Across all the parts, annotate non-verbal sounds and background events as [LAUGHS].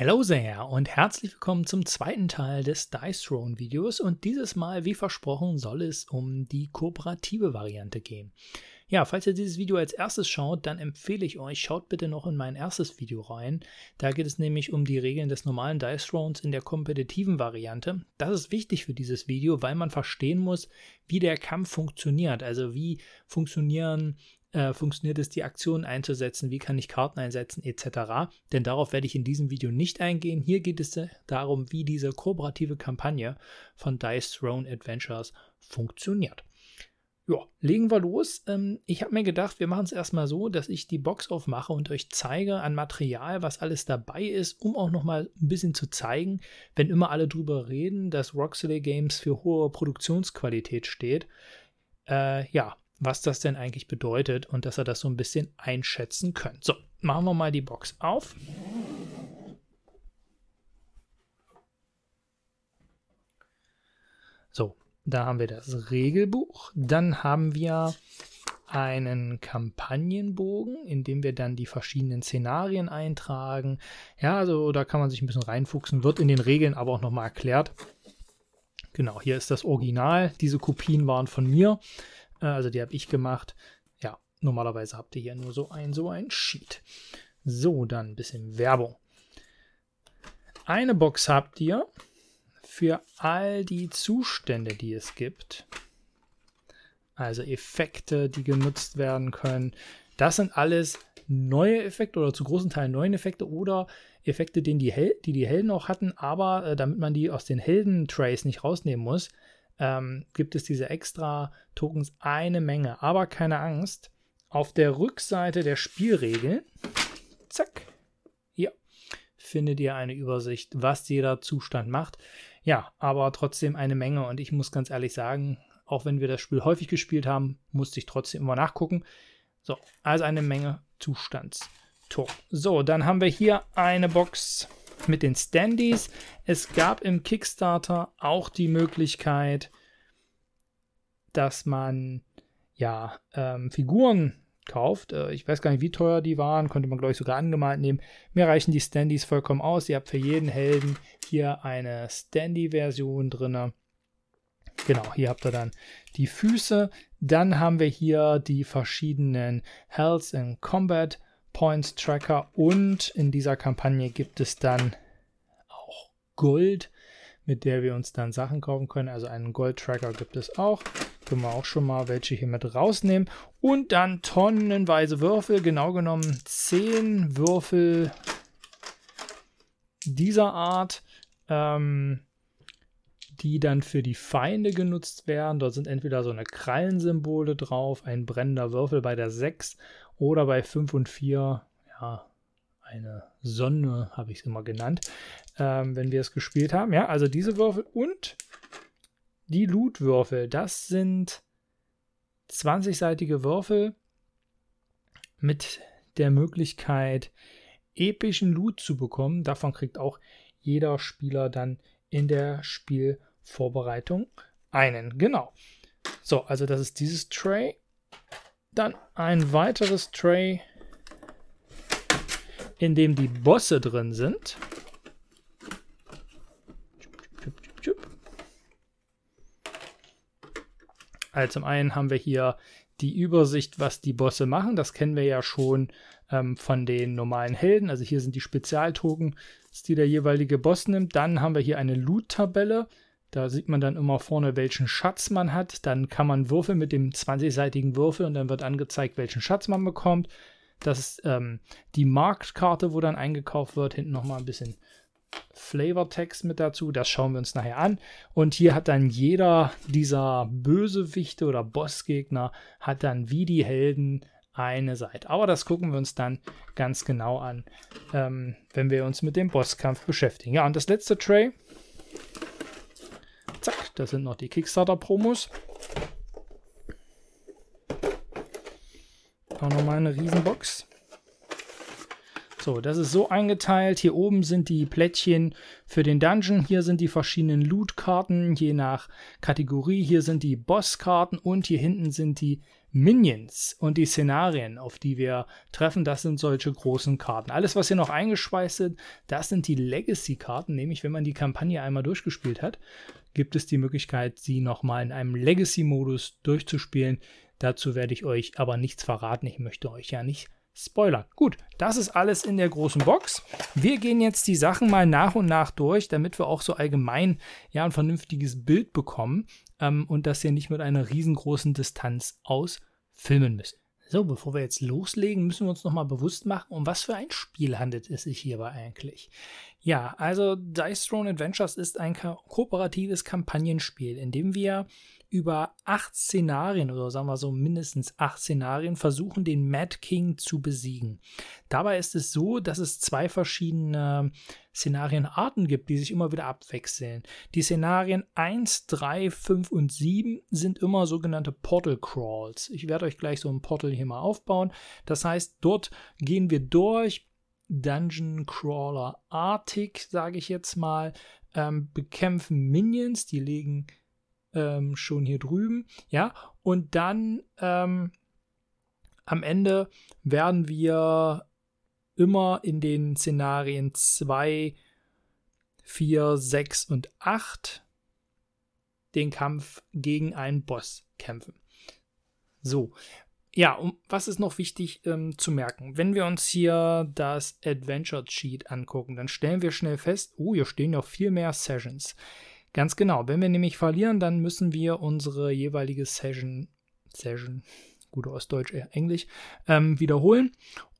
Hello there und herzlich willkommen zum zweiten Teil des Dice Throne Videos und dieses Mal, wie versprochen, soll es um die kooperative Variante gehen. Ja, falls ihr dieses Video als erstes schaut, dann empfehle ich euch, schaut bitte noch in mein erstes Video rein. Da geht es nämlich um die Regeln des normalen Dice Thrones in der kompetitiven Variante. Das ist wichtig für dieses Video, weil man verstehen muss, wie der Kampf funktioniert. Also wie funktionieren äh, funktioniert es, die Aktionen einzusetzen, wie kann ich Karten einsetzen etc. Denn darauf werde ich in diesem Video nicht eingehen. Hier geht es äh, darum, wie diese kooperative Kampagne von Dice Throne Adventures funktioniert. Ja, legen wir los. Ähm, ich habe mir gedacht, wir machen es erstmal so, dass ich die Box aufmache und euch zeige an Material, was alles dabei ist, um auch nochmal ein bisschen zu zeigen, wenn immer alle drüber reden, dass Roxley Games für hohe Produktionsqualität steht. Äh, ja, was das denn eigentlich bedeutet und dass er das so ein bisschen einschätzen könnt. So, machen wir mal die Box auf. So, da haben wir das Regelbuch. Dann haben wir einen Kampagnenbogen, in dem wir dann die verschiedenen Szenarien eintragen. Ja, also da kann man sich ein bisschen reinfuchsen, wird in den Regeln aber auch nochmal erklärt. Genau, hier ist das Original. Diese Kopien waren von mir. Äh, also die habe ich gemacht. Ja, normalerweise habt ihr hier nur so ein, so ein Sheet. So, dann ein bisschen Werbung. Eine Box habt ihr für all die Zustände, die es gibt. Also Effekte, die genutzt werden können. Das sind alles neue Effekte oder zu großen Teilen neue Effekte oder Effekte, die, die, Helden auch hatten, aber äh, damit man die aus den Helden-Trays nicht rausnehmen muss, ähm, gibt es diese extra Tokens eine Menge. Aber keine Angst, auf der Rückseite der Spielregeln, zack, hier findet ihr eine Übersicht, was jeder Zustand macht. Ja, aber trotzdem eine Menge und ich muss ganz ehrlich sagen, auch wenn wir das Spiel häufig gespielt haben, musste ich trotzdem immer nachgucken. So, also eine Menge Zustandstor. So, dann haben wir hier eine Box mit den Standys. Es gab im Kickstarter auch die Möglichkeit, dass man ja ähm, Figuren kauft. Äh, ich weiß gar nicht, wie teuer die waren. Könnte man, glaube ich, sogar angemalt nehmen. Mir reichen die Standys vollkommen aus. Ihr habt für jeden Helden hier eine Standy-Version drin. Genau, hier habt ihr dann die Füße. Dann haben wir hier die verschiedenen Health in Combat Points Tracker und in dieser Kampagne gibt es dann auch Gold, mit der wir uns dann Sachen kaufen können. Also einen Gold Tracker gibt es auch. Können wir auch schon mal welche hier mit rausnehmen. Und dann tonnenweise Würfel, genau genommen 10 Würfel dieser Art. Ähm, die dann für die Feinde genutzt werden. Dort sind entweder so eine Krallensymbole drauf, ein brennender Würfel bei der 6 oder bei 5 und 4, ja, eine Sonne habe ich es immer genannt, ähm, wenn wir es gespielt haben. Ja, also diese Würfel und die Loot-Würfel, das sind 20-seitige Würfel mit der Möglichkeit, epischen Loot zu bekommen. Davon kriegt auch jeder Spieler dann in der Spielvorbereitung einen. Genau. So, also das ist dieses Tray. Dann ein weiteres Tray, in dem die Bosse drin sind. Also zum einen haben wir hier die Übersicht, was die Bosse machen. Das kennen wir ja schon ähm, von den normalen Helden. Also hier sind die Spezialtoken, die der jeweilige Boss nimmt. Dann haben wir hier eine Loot-Tabelle. Da sieht man dann immer vorne, welchen Schatz man hat. Dann kann man Würfel mit dem 20-seitigen Würfel und dann wird angezeigt, welchen Schatz man bekommt. Das ist ähm, die Marktkarte, wo dann eingekauft wird. Hinten nochmal ein bisschen Flavortext mit dazu. Das schauen wir uns nachher an. Und hier hat dann jeder dieser Bösewichte oder Bossgegner hat dann wie die Helden eine Seite. Aber das gucken wir uns dann ganz genau an, ähm, wenn wir uns mit dem Bosskampf beschäftigen. Ja, und das letzte Tray Zack, das sind noch die Kickstarter-Promos. Auch nochmal eine Riesenbox. So, das ist so eingeteilt. Hier oben sind die Plättchen für den Dungeon. Hier sind die verschiedenen Loot-Karten, je nach Kategorie. Hier sind die Boss-Karten und hier hinten sind die Minions und die Szenarien, auf die wir treffen. Das sind solche großen Karten. Alles, was hier noch eingeschweißt ist, das sind die Legacy-Karten. Nämlich, wenn man die Kampagne einmal durchgespielt hat, gibt es die Möglichkeit, sie nochmal in einem Legacy-Modus durchzuspielen. Dazu werde ich euch aber nichts verraten. Ich möchte euch ja nicht spoilern. Gut, das ist alles in der großen Box. Wir gehen jetzt die Sachen mal nach und nach durch, damit wir auch so allgemein ja ein vernünftiges Bild bekommen ähm, und dass ihr nicht mit einer riesengroßen Distanz aus filmen müsst. So, bevor wir jetzt loslegen, müssen wir uns nochmal bewusst machen, um was für ein Spiel handelt es sich hierbei eigentlich. Ja, also Dice Throne Adventures ist ein kooperatives Kampagnenspiel, in dem wir über acht Szenarien oder sagen wir so mindestens acht Szenarien versuchen, den Mad King zu besiegen. Dabei ist es so, dass es zwei verschiedene Szenarienarten gibt, die sich immer wieder abwechseln. Die Szenarien 1, 3, 5 und 7 sind immer sogenannte Portal Crawls. Ich werde euch gleich so ein Portal hier mal aufbauen. Das heißt, dort gehen wir durch, Dungeon Crawler artig, sage ich jetzt mal, ähm, bekämpfen Minions, die liegen ähm, schon hier drüben, ja, und dann ähm, am Ende werden wir immer in den Szenarien 2, 4, 6 und 8 den Kampf gegen einen Boss kämpfen. So, ja, um, was ist noch wichtig ähm, zu merken? Wenn wir uns hier das Adventure Cheat angucken, dann stellen wir schnell fest, oh, hier stehen noch viel mehr Sessions. Ganz genau, wenn wir nämlich verlieren, dann müssen wir unsere jeweilige Session, Session, gut aus Deutsch, eher äh, Englisch, ähm, wiederholen.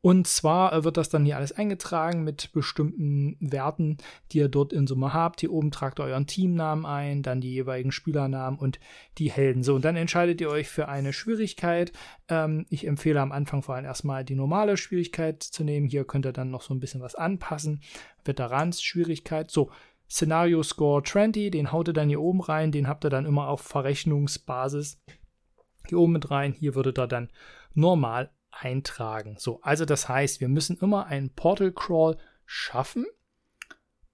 Und zwar äh, wird das dann hier alles eingetragen mit bestimmten Werten, die ihr dort in Summe habt. Hier oben tragt ihr euren Teamnamen ein, dann die jeweiligen Spielernamen und die Helden. So, und dann entscheidet ihr euch für eine Schwierigkeit. Ähm, ich empfehle am Anfang vor allem erstmal die normale Schwierigkeit zu nehmen. Hier könnt ihr dann noch so ein bisschen was anpassen. Veterans-Schwierigkeit. So, Szenario Score 20, den haut ihr dann hier oben rein, den habt ihr dann immer auf Verrechnungsbasis hier oben mit rein. Hier würdet ihr dann normal eintragen. So, also das heißt, wir müssen immer einen Portal Crawl schaffen,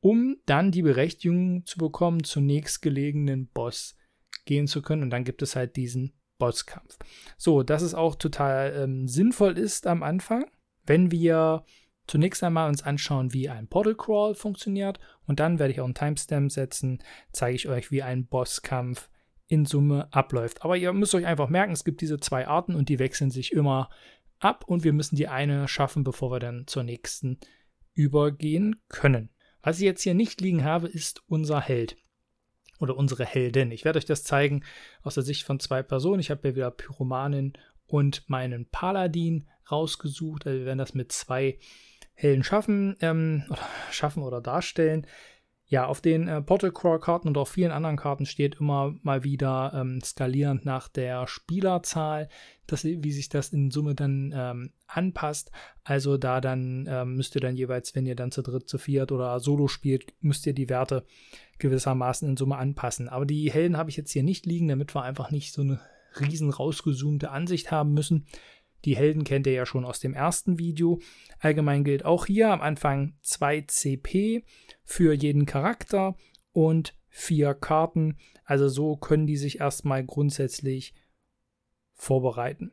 um dann die Berechtigung zu bekommen, zunächst gelegenen Boss gehen zu können. Und dann gibt es halt diesen Bosskampf. So, dass es auch total ähm, sinnvoll ist am Anfang, wenn wir zunächst einmal uns anschauen, wie ein Portal Crawl funktioniert und dann werde ich auch einen Timestamp setzen, zeige ich euch, wie ein Bosskampf in Summe abläuft. Aber ihr müsst euch einfach merken, es gibt diese zwei Arten und die wechseln sich immer ab und wir müssen die eine schaffen, bevor wir dann zur nächsten übergehen können. Was ich jetzt hier nicht liegen habe, ist unser Held oder unsere Heldin. Ich werde euch das zeigen aus der Sicht von zwei Personen. Ich habe hier wieder Pyromanin und meinen Paladin rausgesucht. Also wir werden das mit zwei Helden schaffen, ähm, oder [LAUGHS] schaffen oder darstellen. Ja, auf den äh, portal Crawl karten und auf vielen anderen Karten steht immer mal wieder ähm, skalierend nach der Spielerzahl, das, wie sich das in Summe dann ähm, anpasst. Also da dann ähm, müsst ihr dann jeweils, wenn ihr dann zu dritt, zu viert oder solo spielt, müsst ihr die Werte gewissermaßen in Summe anpassen. Aber die Helden habe ich jetzt hier nicht liegen, damit wir einfach nicht so eine riesen rausgezoomte Ansicht haben müssen. Die Helden kennt ihr ja schon aus dem ersten Video. Allgemein gilt auch hier am Anfang 2 CP für jeden Charakter und 4 Karten. Also so können die sich erstmal grundsätzlich vorbereiten.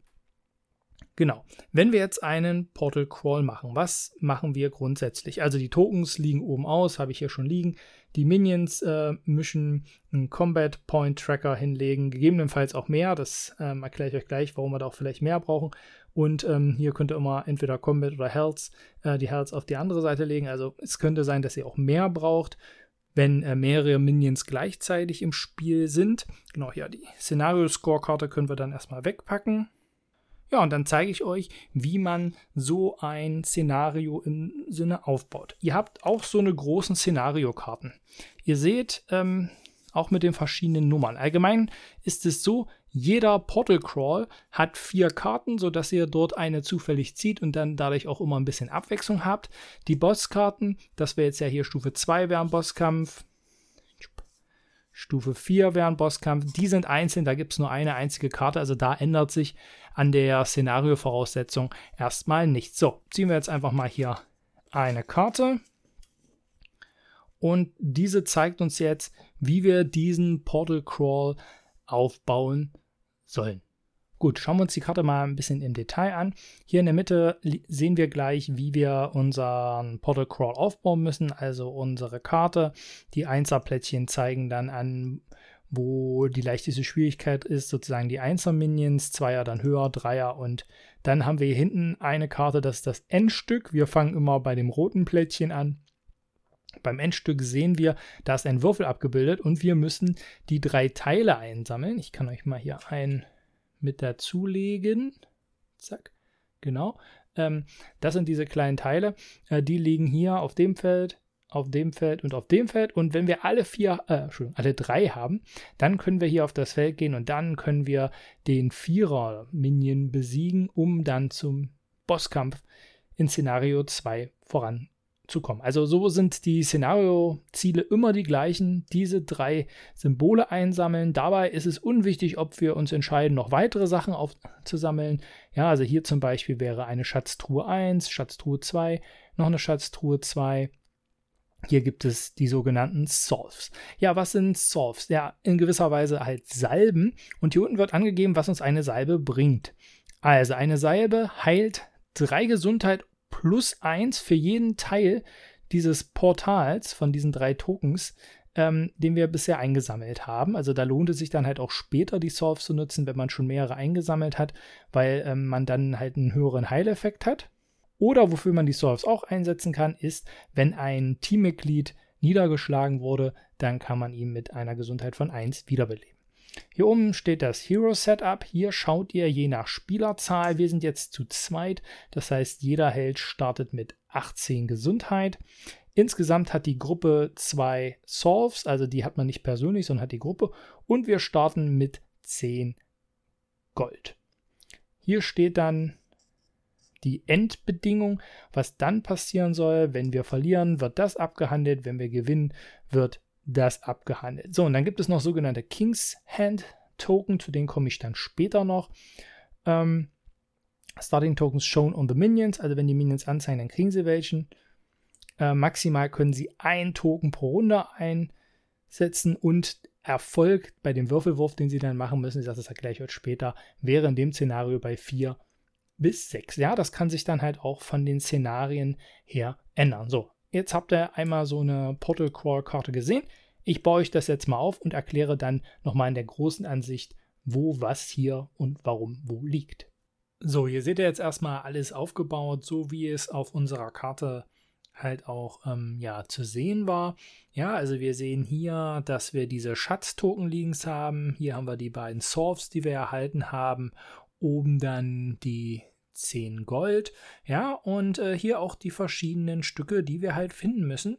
Genau. Wenn wir jetzt einen Portal Crawl machen, was machen wir grundsätzlich? Also die Tokens liegen oben aus, habe ich hier schon liegen. Die Minions äh, mischen, einen Combat Point Tracker hinlegen, gegebenenfalls auch mehr. Das ähm, erkläre ich euch gleich, warum wir da auch vielleicht mehr brauchen. Und ähm, hier könnt ihr immer entweder Combat oder Health, äh, die Health auf die andere Seite legen. Also es könnte sein, dass ihr auch mehr braucht, wenn äh, mehrere Minions gleichzeitig im Spiel sind. Genau, hier die Szenario-Score-Karte können wir dann erstmal wegpacken. Ja, und dann zeige ich euch, wie man so ein Szenario im Sinne aufbaut. Ihr habt auch so eine großen Szenariokarten. Ihr seht, ähm, auch mit den verschiedenen Nummern. Allgemein ist es so, jeder Portal Crawl hat vier Karten, sodass ihr dort eine zufällig zieht und dann dadurch auch immer ein bisschen Abwechslung habt. Die Bosskarten, das wäre jetzt ja hier Stufe 2 wäre ein Bosskampf. Stufe 4 wäre ein Bosskampf. Die sind einzeln, da gibt es nur eine einzige Karte, also da ändert sich an der Szenario-Voraussetzung erstmal nichts. So, ziehen wir jetzt einfach mal hier eine Karte. Und diese zeigt uns jetzt, wie wir diesen Portal Crawl aufbauen sollen. Gut, schauen wir uns die Karte mal ein bisschen im Detail an. Hier in der Mitte sehen wir gleich, wie wir unseren Portal Crawl aufbauen müssen, also unsere Karte. Die 1er-Plättchen zeigen dann an, wo die leichteste Schwierigkeit ist, sozusagen die 1er-Minions, 2er dann höher, 3er und dann haben wir hier hinten eine Karte, das ist das Endstück. Wir fangen immer bei dem roten Plättchen an beim Endstück sehen wir, da ist ein Würfel abgebildet und wir müssen die drei Teile einsammeln. Ich kann euch mal hier einen mit dazulegen. Zack, genau. Ähm, das sind diese kleinen Teile. Äh, die liegen hier auf dem Feld, auf dem Feld und auf dem Feld. Und wenn wir alle vier, äh, Entschuldigung, alle drei haben, dann können wir hier auf das Feld gehen und dann können wir den Vierer-Minion besiegen, um dann zum Bosskampf in Szenario 2 voranzukommen zukommen. Also so sind die Szenario-Ziele immer die gleichen. Diese drei Symbole einsammeln. Dabei ist es unwichtig, ob wir uns entscheiden, noch weitere Sachen aufzusammeln. Ja, also hier zum Beispiel wäre eine Schatztruhe 1, Schatztruhe 2, noch eine Schatztruhe 2. Hier gibt es die sogenannten Solves. Ja, was sind Solves? Ja, in gewisser Weise halt Salben. Und hier unten wird angegeben, was uns eine Salbe bringt. Also eine Salbe heilt drei Gesundheit plus eins für jeden Teil dieses Portals von diesen drei Tokens, ähm, den wir bisher eingesammelt haben. Also da lohnt es sich dann halt auch später die Solves zu nutzen, wenn man schon mehrere eingesammelt hat, weil ähm, man dann halt einen höheren Heileffekt hat. Oder wofür man die Solves auch einsetzen kann, ist, wenn ein Teammitglied niedergeschlagen wurde, dann kann man ihn mit einer Gesundheit von 1 wiederbeleben. Hier oben steht das Hero Setup. Hier schaut ihr je nach Spielerzahl. Wir sind jetzt zu zweit. Das heißt, jeder Held startet mit 18 Gesundheit. Insgesamt hat die Gruppe zwei Solves, also die hat man nicht persönlich, sondern hat die Gruppe. Und wir starten mit 10 Gold. Hier steht dann die Endbedingung, was dann passieren soll. Wenn wir verlieren, wird das abgehandelt. Wenn wir gewinnen, wird das abgehandelt. So, und dann gibt es noch sogenannte King's Hand Token, zu denen komme ich dann später noch. Ähm, Starting Tokens shown on the Minions, also wenn die Minions anzeigen, dann kriegen sie welchen. Äh, maximal können sie ein Token pro Runde einsetzen und Erfolg bei dem Würfelwurf, den sie dann machen müssen, ich sage das ja halt gleich heute später, wäre in dem Szenario bei 4 bis 6. Ja, das kann sich dann halt auch von den Szenarien her ändern. So, jetzt habt ihr einmal so eine Portal Core Karte gesehen. Ich baue euch das jetzt mal auf und erkläre dann nochmal in der großen Ansicht, wo was hier und warum wo liegt. So, hier seht ihr jetzt erstmal alles aufgebaut, so wie es auf unserer Karte halt auch ähm, ja, zu sehen war. Ja, also wir sehen hier, dass wir diese Schatztoken links haben. Hier haben wir die beiden Sources, die wir erhalten haben. Oben dann die 10 Gold. Ja, und äh, hier auch die verschiedenen Stücke, die wir halt finden müssen.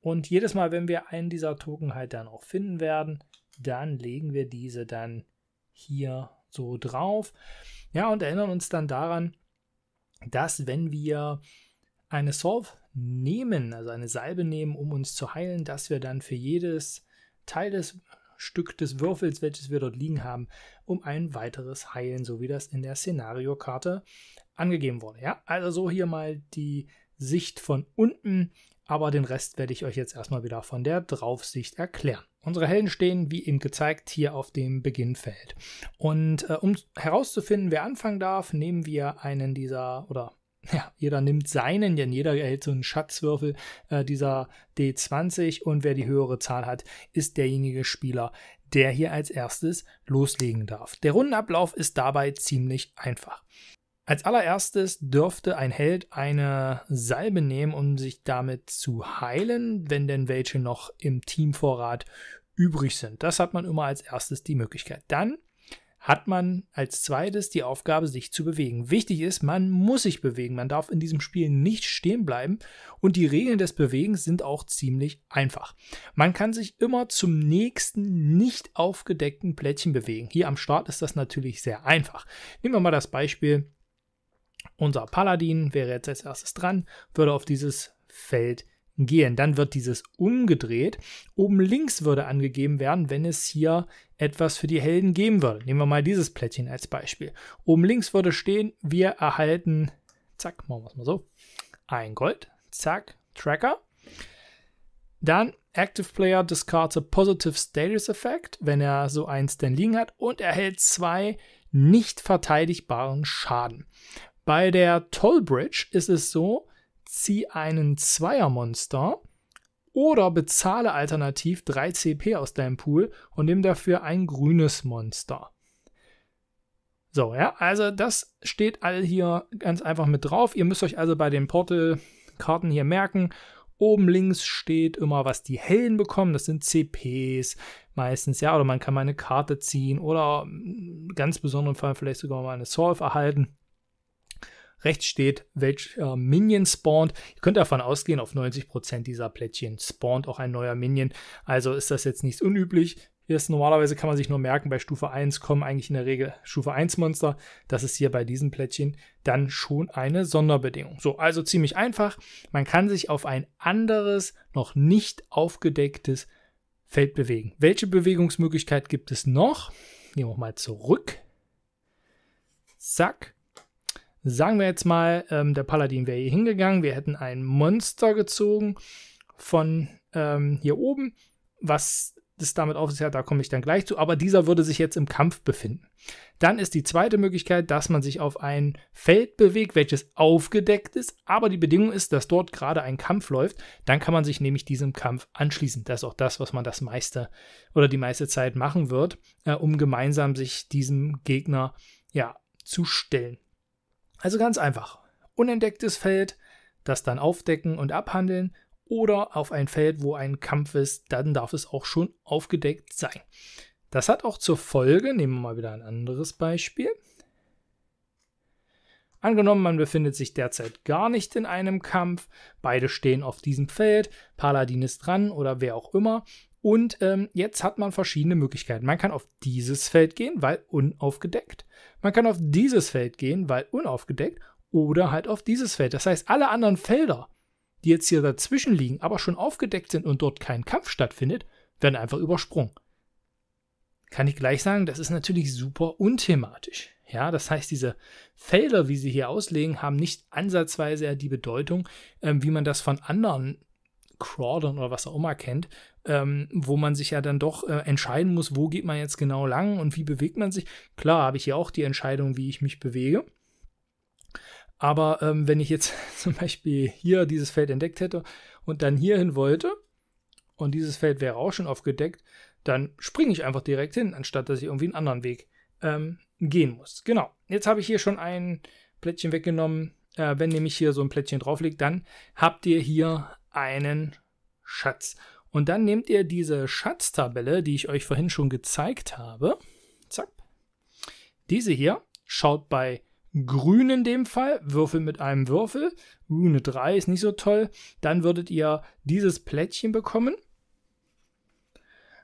Und jedes Mal, wenn wir einen dieser Token halt dann auch finden werden, dann legen wir diese dann hier so drauf. Ja, und erinnern uns dann daran, dass wenn wir eine Solve nehmen, also eine Salbe nehmen, um uns zu heilen, dass wir dann für jedes Teil des Stück des Würfels, welches wir dort liegen haben, um ein weiteres heilen, so wie das in der Szenariokarte angegeben wurde. Ja, also so hier mal die Sicht von unten, aber den Rest werde ich euch jetzt erstmal wieder von der Draufsicht erklären. Unsere Helden stehen, wie eben gezeigt, hier auf dem Beginnfeld. Und äh, um herauszufinden, wer anfangen darf, nehmen wir einen dieser oder ja, jeder nimmt seinen, denn jeder erhält so einen Schatzwürfel äh, dieser D20 und wer die höhere Zahl hat, ist derjenige Spieler, der hier als erstes loslegen darf. Der Rundenablauf ist dabei ziemlich einfach. Als allererstes dürfte ein Held eine Salbe nehmen, um sich damit zu heilen, wenn denn welche noch im Teamvorrat übrig sind. Das hat man immer als erstes die Möglichkeit. Dann hat man als zweites die Aufgabe, sich zu bewegen. Wichtig ist, man muss sich bewegen. Man darf in diesem Spiel nicht stehen bleiben und die Regeln des Bewegens sind auch ziemlich einfach. Man kann sich immer zum nächsten nicht aufgedeckten Plättchen bewegen. Hier am Start ist das natürlich sehr einfach. Nehmen wir mal das Beispiel. Unser Paladin wäre jetzt als erstes dran, würde auf dieses Feld gehen gehen. Dann wird dieses umgedreht. Oben links würde angegeben werden, wenn es hier etwas für die Helden geben würde. Nehmen wir mal dieses Plättchen als Beispiel. Oben links würde stehen, wir erhalten, zack, machen wir es mal so, ein Gold, zack, Tracker. Dann Active Player discards a positive status effect, wenn er so eins denn liegen hat, und erhält zwei nicht verteidigbaren Schaden. Bei der Toll Bridge ist es so, zieh einen Zweiermonster oder bezahle alternativ 3 CP aus deinem Pool und nimm dafür ein grünes Monster. So, ja, also das steht all hier ganz einfach mit drauf. Ihr müsst euch also bei den Portal-Karten hier merken, oben links steht immer, was die Hellen bekommen. Das sind CPs meistens, ja, oder man kann mal eine Karte ziehen oder im mm, ganz besonderen Fall vielleicht sogar mal eine Solve erhalten rechts steht, welcher äh, Minion spawnt. Ihr könnt davon ausgehen, auf 90% dieser Plättchen spawnt auch ein neuer Minion. Also ist das jetzt nichts unüblich. Ist, normalerweise kann man sich nur merken, bei Stufe 1 kommen eigentlich in der Regel Stufe 1 Monster. Das ist hier bei diesen Plättchen dann schon eine Sonderbedingung. So, also ziemlich einfach. Man kann sich auf ein anderes, noch nicht aufgedecktes Feld bewegen. Welche Bewegungsmöglichkeit gibt es noch? Gehen wir mal zurück. Zack. Sagen wir jetzt mal, ähm, der Paladin wäre hier hingegangen, wir hätten ein Monster gezogen von ähm, hier oben, was das damit auf sich hat, da komme ich dann gleich zu, aber dieser würde sich jetzt im Kampf befinden. Dann ist die zweite Möglichkeit, dass man sich auf ein Feld bewegt, welches aufgedeckt ist, aber die Bedingung ist, dass dort gerade ein Kampf läuft. Dann kann man sich nämlich diesem Kampf anschließen. Das ist auch das, was man das meiste oder die meiste Zeit machen wird, äh, um gemeinsam sich diesem Gegner ja, zu stellen. Also ganz einfach. Unentdecktes Feld, das dann aufdecken und abhandeln oder auf ein Feld, wo ein Kampf ist, dann darf es auch schon aufgedeckt sein. Das hat auch zur Folge, nehmen wir mal wieder ein anderes Beispiel. Angenommen, man befindet sich derzeit gar nicht in einem Kampf, beide stehen auf diesem Feld, Paladin ist dran oder wer auch immer, und ähm, jetzt hat man verschiedene Möglichkeiten. Man kann auf dieses Feld gehen, weil unaufgedeckt. Man kann auf dieses Feld gehen, weil unaufgedeckt. Oder halt auf dieses Feld. Das heißt, alle anderen Felder, die jetzt hier dazwischen liegen, aber schon aufgedeckt sind und dort kein Kampf stattfindet, werden einfach übersprungen. Kann ich gleich sagen, das ist natürlich super unthematisch. Ja, das heißt, diese Felder, wie sie hier auslegen, haben nicht ansatzweise die Bedeutung, ähm, wie man das von anderen Crawlern oder was auch immer kennt, ähm, wo man sich ja dann doch äh, entscheiden muss, wo geht man jetzt genau lang und wie bewegt man sich. Klar habe ich ja auch die Entscheidung, wie ich mich bewege. Aber ähm, wenn ich jetzt [LAUGHS] zum Beispiel hier dieses Feld entdeckt hätte und dann hierhin wollte und dieses Feld wäre auch schon aufgedeckt, dann springe ich einfach direkt hin, anstatt dass ich irgendwie einen anderen Weg ähm, gehen muss. Genau. Jetzt habe ich hier schon ein Plättchen weggenommen. Äh, wenn nämlich hier so ein Plättchen drauf liegt, dann habt ihr hier einen Schatz. Und dann nehmt ihr diese Schatztabelle, die ich euch vorhin schon gezeigt habe. Zack. Diese hier. Schaut bei grün in dem Fall. Würfel mit einem Würfel. Grüne uh, 3 ist nicht so toll. Dann würdet ihr dieses Plättchen bekommen.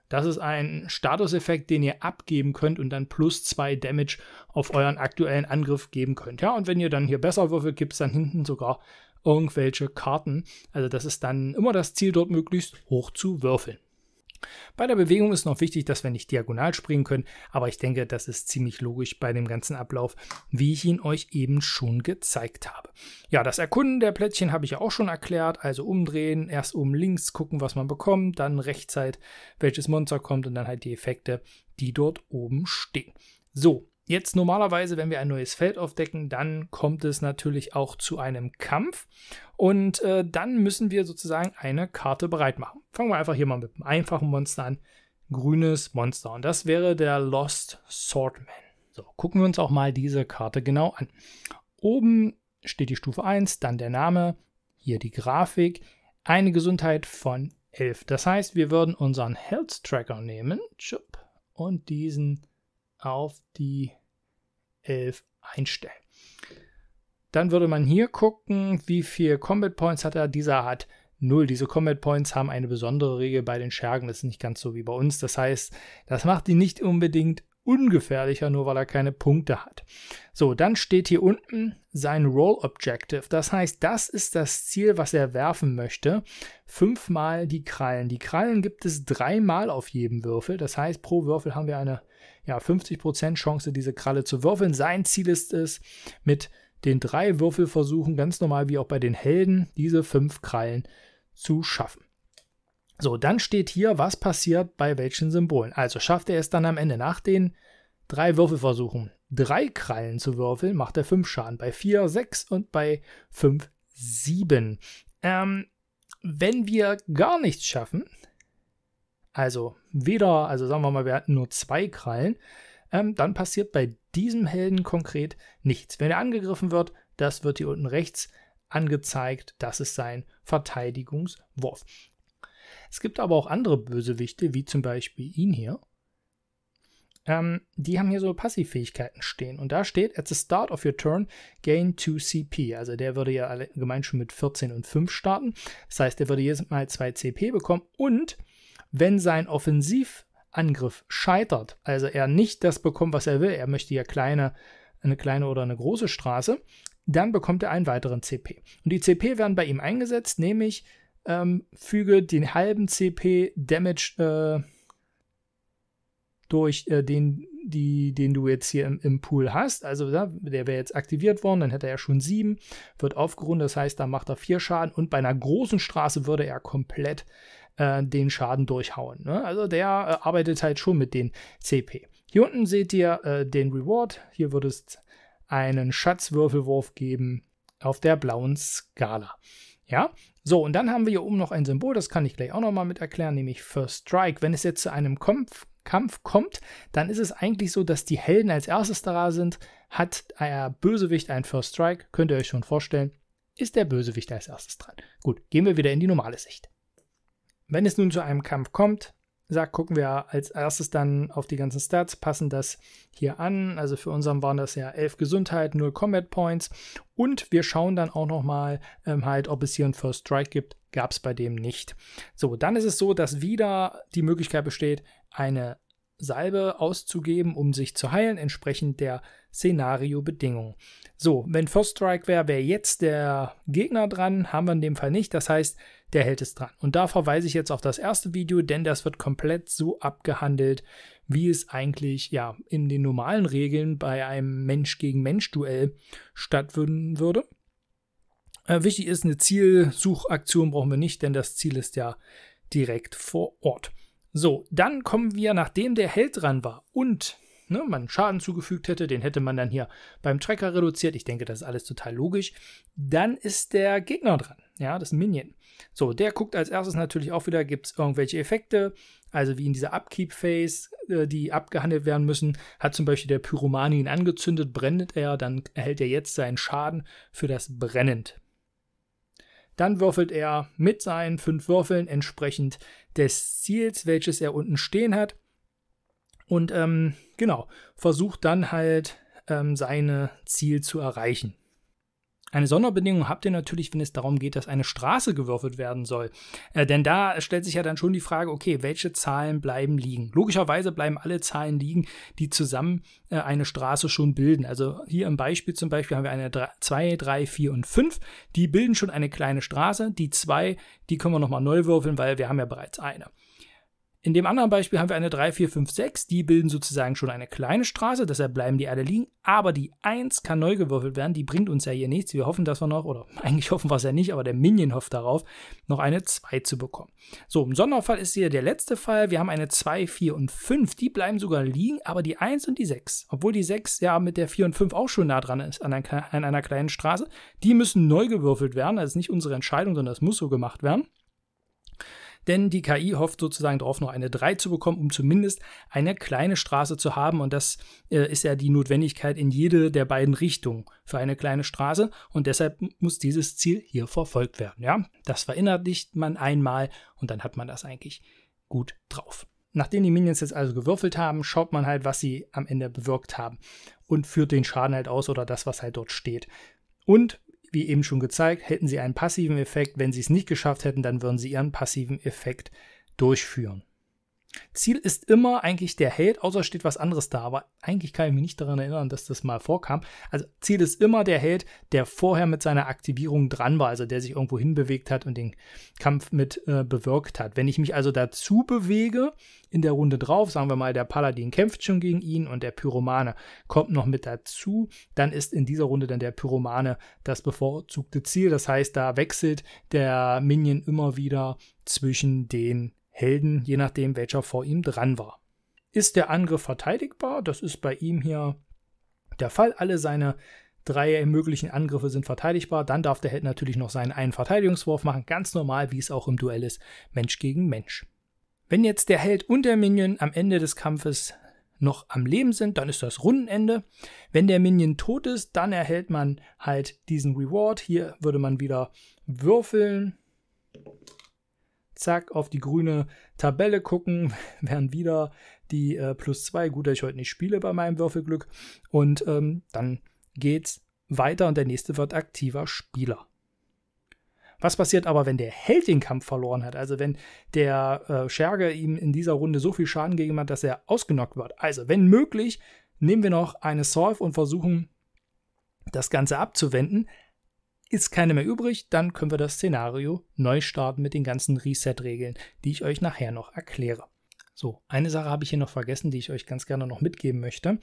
Das ist ein Statuseffekt, den ihr abgeben könnt und dann plus 2 Damage auf euren aktuellen Angriff geben könnt. Ja, und wenn ihr dann hier besser würfelt, gibt es dann hinten sogar irgendwelche Karten. Also das ist dann immer das Ziel, dort möglichst hoch zu würfeln. Bei der Bewegung ist noch wichtig, dass wir nicht diagonal springen können, aber ich denke, das ist ziemlich logisch bei dem ganzen Ablauf, wie ich ihn euch eben schon gezeigt habe. Ja, das Erkunden der Plättchen habe ich ja auch schon erklärt, also umdrehen, erst oben links gucken, was man bekommt, dann rechts halt, welches Monster kommt und dann halt die Effekte, die dort oben stehen. So, Jetzt normalerweise, wenn wir ein neues Feld aufdecken, dann kommt es natürlich auch zu einem Kampf und äh, dann müssen wir sozusagen eine Karte bereit machen. Fangen wir einfach hier mal mit einem einfachen Monster an. Grünes Monster und das wäre der Lost Swordman. So, gucken wir uns auch mal diese Karte genau an. Oben steht die Stufe 1, dann der Name, hier die Grafik, eine Gesundheit von 11. Das heißt, wir würden unseren Health Tracker nehmen und diesen auf die 11 einstellen. Dann würde man hier gucken, wie viel Combat Points hat er. Dieser hat 0. Diese Combat Points haben eine besondere Regel bei den Schergen. Das ist nicht ganz so wie bei uns. Das heißt, das macht ihn nicht unbedingt ungefährlicher, nur weil er keine Punkte hat. So, dann steht hier unten sein Roll Objective. Das heißt, das ist das Ziel, was er werfen möchte. Fünfmal die Krallen. Die Krallen gibt es dreimal auf jedem Würfel. Das heißt, pro Würfel haben wir eine ja, 50% Chance, diese Kralle zu würfeln. Sein Ziel ist es, mit den drei Würfelversuchen, ganz normal wie auch bei den Helden, diese fünf Krallen zu schaffen. So, dann steht hier, was passiert bei welchen Symbolen. Also schafft er es dann am Ende nach den drei Würfelversuchen, drei Krallen zu würfeln, macht er fünf Schaden. Bei vier sechs und bei fünf sieben. Ähm, wenn wir gar nichts schaffen, also weder, also sagen wir mal, wir hatten nur zwei Krallen, ähm, dann passiert bei diesem Helden konkret nichts. Wenn er angegriffen wird, das wird hier unten rechts angezeigt, das ist sein Verteidigungswurf. Es gibt aber auch andere Bösewichte, wie zum Beispiel ihn hier. Ähm, die haben hier so Passivfähigkeiten stehen. Und da steht, at the start of your turn, gain 2 CP. Also der würde ja allgemein schon mit 14 und 5 starten. Das heißt, der würde jedes Mal 2 CP bekommen. Und wenn sein Offensivangriff scheitert, also er nicht das bekommt, was er will, er möchte ja kleine, eine kleine oder eine große Straße, dann bekommt er einen weiteren CP. Und die CP werden bei ihm eingesetzt, nämlich ähm, füge den halben CP Damage äh, durch äh, den, die, den du jetzt hier im, im Pool hast. Also ja, der wäre jetzt aktiviert worden, dann hätte er ja schon sieben, wird aufgerundet, das heißt, da macht er vier Schaden und bei einer großen Straße würde er komplett äh, den Schaden durchhauen. Ne? Also der äh, arbeitet halt schon mit den CP. Hier unten seht ihr äh, den Reward. Hier würde es einen Schatzwürfelwurf geben auf der blauen Skala. Ja, so und dann haben wir hier oben noch ein Symbol, das kann ich gleich auch nochmal mit erklären, nämlich First Strike. Wenn es jetzt zu einem Kampf, Kampf kommt, dann ist es eigentlich so, dass die Helden als erstes da sind. Hat der äh, Bösewicht einen First Strike, könnt ihr euch schon vorstellen, ist der Bösewicht als erstes dran. Gut, gehen wir wieder in die normale Sicht. Wenn es nun zu einem Kampf kommt, sagt, gucken wir als erstes dann auf die ganzen Stats, passen das hier an. Also für unseren waren das ja 11 Gesundheit, 0 Combat Points und wir schauen dann auch nochmal ähm, halt, ob es hier einen First Strike gibt. Gab es bei dem nicht. So, dann ist es so, dass wieder die Möglichkeit besteht, eine Salbe auszugeben, um sich zu heilen, entsprechend der Szenariobedingungen. So, wenn First Strike wäre, wäre jetzt der Gegner dran, haben wir in dem Fall nicht. Das heißt, der hält es dran. Und da verweise ich jetzt auf das erste Video, denn das wird komplett so abgehandelt, wie es eigentlich ja in den normalen Regeln bei einem Mensch gegen Mensch Duell stattfinden würde. Äh, wichtig ist, eine Zielsuchaktion brauchen wir nicht, denn das Ziel ist ja direkt vor Ort. So, dann kommen wir, nachdem der Held dran war und ne, man Schaden zugefügt hätte, den hätte man dann hier beim Trecker reduziert. Ich denke, das ist alles total logisch. Dann ist der Gegner dran. Ja, das Minion. So, der guckt als erstes natürlich auch wieder, gibt es irgendwelche Effekte, also wie in dieser Upkeep-Phase, äh, die abgehandelt werden müssen. Hat zum Beispiel der Pyromane ihn angezündet, brennt er, dann erhält er jetzt seinen Schaden für das Brennend. Dann würfelt er mit seinen fünf Würfeln entsprechend des Ziels, welches er unten stehen hat. Und ähm, genau, versucht dann halt ähm, seine Ziel zu erreichen. Eine Sonderbedingung habt ihr natürlich, wenn es darum geht, dass eine Straße gewürfelt werden soll. Äh, denn da stellt sich ja dann schon die Frage, okay, welche Zahlen bleiben liegen? Logischerweise bleiben alle Zahlen liegen, die zusammen äh, eine Straße schon bilden. Also hier im Beispiel zum Beispiel haben wir eine 2, 3, 4 und 5. Die bilden schon eine kleine Straße. Die 2, die können wir nochmal neu würfeln, weil wir haben ja bereits eine. In dem anderen Beispiel haben wir eine 3, 4, 5, 6. Die bilden sozusagen schon eine kleine Straße, deshalb bleiben die alle liegen. Aber die 1 kann neu gewürfelt werden. Die bringt uns ja hier nichts. Wir hoffen, dass wir noch, oder [LAUGHS] eigentlich hoffen wir es ja nicht, aber der Minion hofft darauf, noch eine 2 zu bekommen. So, im Sonderfall ist hier der letzte Fall. Wir haben eine 2, 4 und 5. Die bleiben sogar liegen, aber die 1 und die 6, obwohl die 6 ja mit der 4 und 5 auch schon nah dran ist an, ein, an einer kleinen Straße, die müssen neu gewürfelt werden. Das ist nicht unsere Entscheidung, sondern das muss so gemacht werden denn die KI hofft sozusagen darauf, noch eine 3 zu bekommen, um zumindest eine kleine Straße zu haben. Und das äh, ist ja die Notwendigkeit in jede der beiden Richtungen für eine kleine Straße. Und deshalb muss dieses Ziel hier verfolgt werden. Ja, das verinnerlicht man einmal und dann hat man das eigentlich gut drauf. Nachdem die Minions jetzt also gewürfelt haben, schaut man halt, was sie am Ende bewirkt haben und führt den Schaden halt aus oder das, was halt dort steht. Und wie eben schon gezeigt, hätten sie einen passiven Effekt. Wenn sie es nicht geschafft hätten, dann würden sie ihren passiven Effekt durchführen. Ziel ist immer eigentlich der Held, außer steht was anderes da, aber eigentlich kann ich mich nicht daran erinnern, dass das mal vorkam. Also Ziel ist immer der Held, der vorher mit seiner Aktivierung dran war, also der sich irgendwo hinbewegt hat und den Kampf mit äh, bewirkt hat. Wenn ich mich also dazu bewege, in der Runde drauf, sagen wir mal, der Paladin kämpft schon gegen ihn und der Pyromane kommt noch mit dazu, dann ist in dieser Runde dann der Pyromane das bevorzugte Ziel. Das heißt, da wechselt der Minion immer wieder zwischen den Helden, je nachdem, welcher vor ihm dran war. Ist der Angriff verteidigbar? Das ist bei ihm hier der Fall. Alle seine drei möglichen Angriffe sind verteidigbar. Dann darf der Held natürlich noch seinen einen Verteidigungswurf machen, ganz normal, wie es auch im Duell ist, Mensch gegen Mensch. Wenn jetzt der Held und der Minion am Ende des Kampfes noch am Leben sind, dann ist das Rundenende. Wenn der Minion tot ist, dann erhält man halt diesen Reward. Hier würde man wieder würfeln zack, auf die grüne Tabelle gucken, [LAUGHS] wären wieder die äh, plus zwei. Gut, dass ich heute nicht spiele bei meinem Würfelglück. Und ähm, dann geht's weiter und der nächste wird aktiver Spieler. Was passiert aber, wenn der Held den Kampf verloren hat? Also wenn der äh, Scherge ihm in dieser Runde so viel Schaden gegeben hat, dass er ausgenockt wird. Also wenn möglich, nehmen wir noch eine Solve und versuchen das Ganze abzuwenden. Ist keine mehr übrig, dann können wir das Szenario neu starten mit den ganzen Reset-Regeln, die ich euch nachher noch erkläre. So, eine Sache habe ich hier noch vergessen, die ich euch ganz gerne noch mitgeben möchte.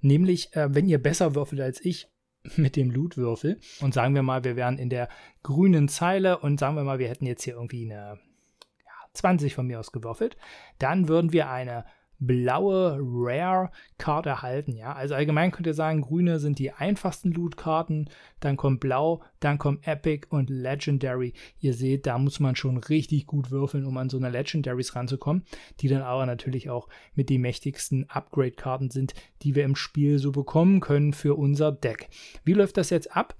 Nämlich, äh, wenn ihr besser würfelt als ich [LAUGHS] mit dem Loot-Würfel und sagen wir mal, wir wären in der grünen Zeile und sagen wir mal, wir hätten jetzt hier irgendwie eine ja, 20 von mir aus gewürfelt, dann würden wir eine blaue Rare-Card erhalten. Ja? Also allgemein könnt ihr sagen, grüne sind die einfachsten Loot-Karten, dann kommt blau, dann kommt Epic und Legendary. Ihr seht, da muss man schon richtig gut würfeln, um an so eine Legendaries ranzukommen, die dann aber natürlich auch mit den mächtigsten Upgrade-Karten sind, die wir im Spiel so bekommen können für unser Deck. Wie läuft das jetzt ab?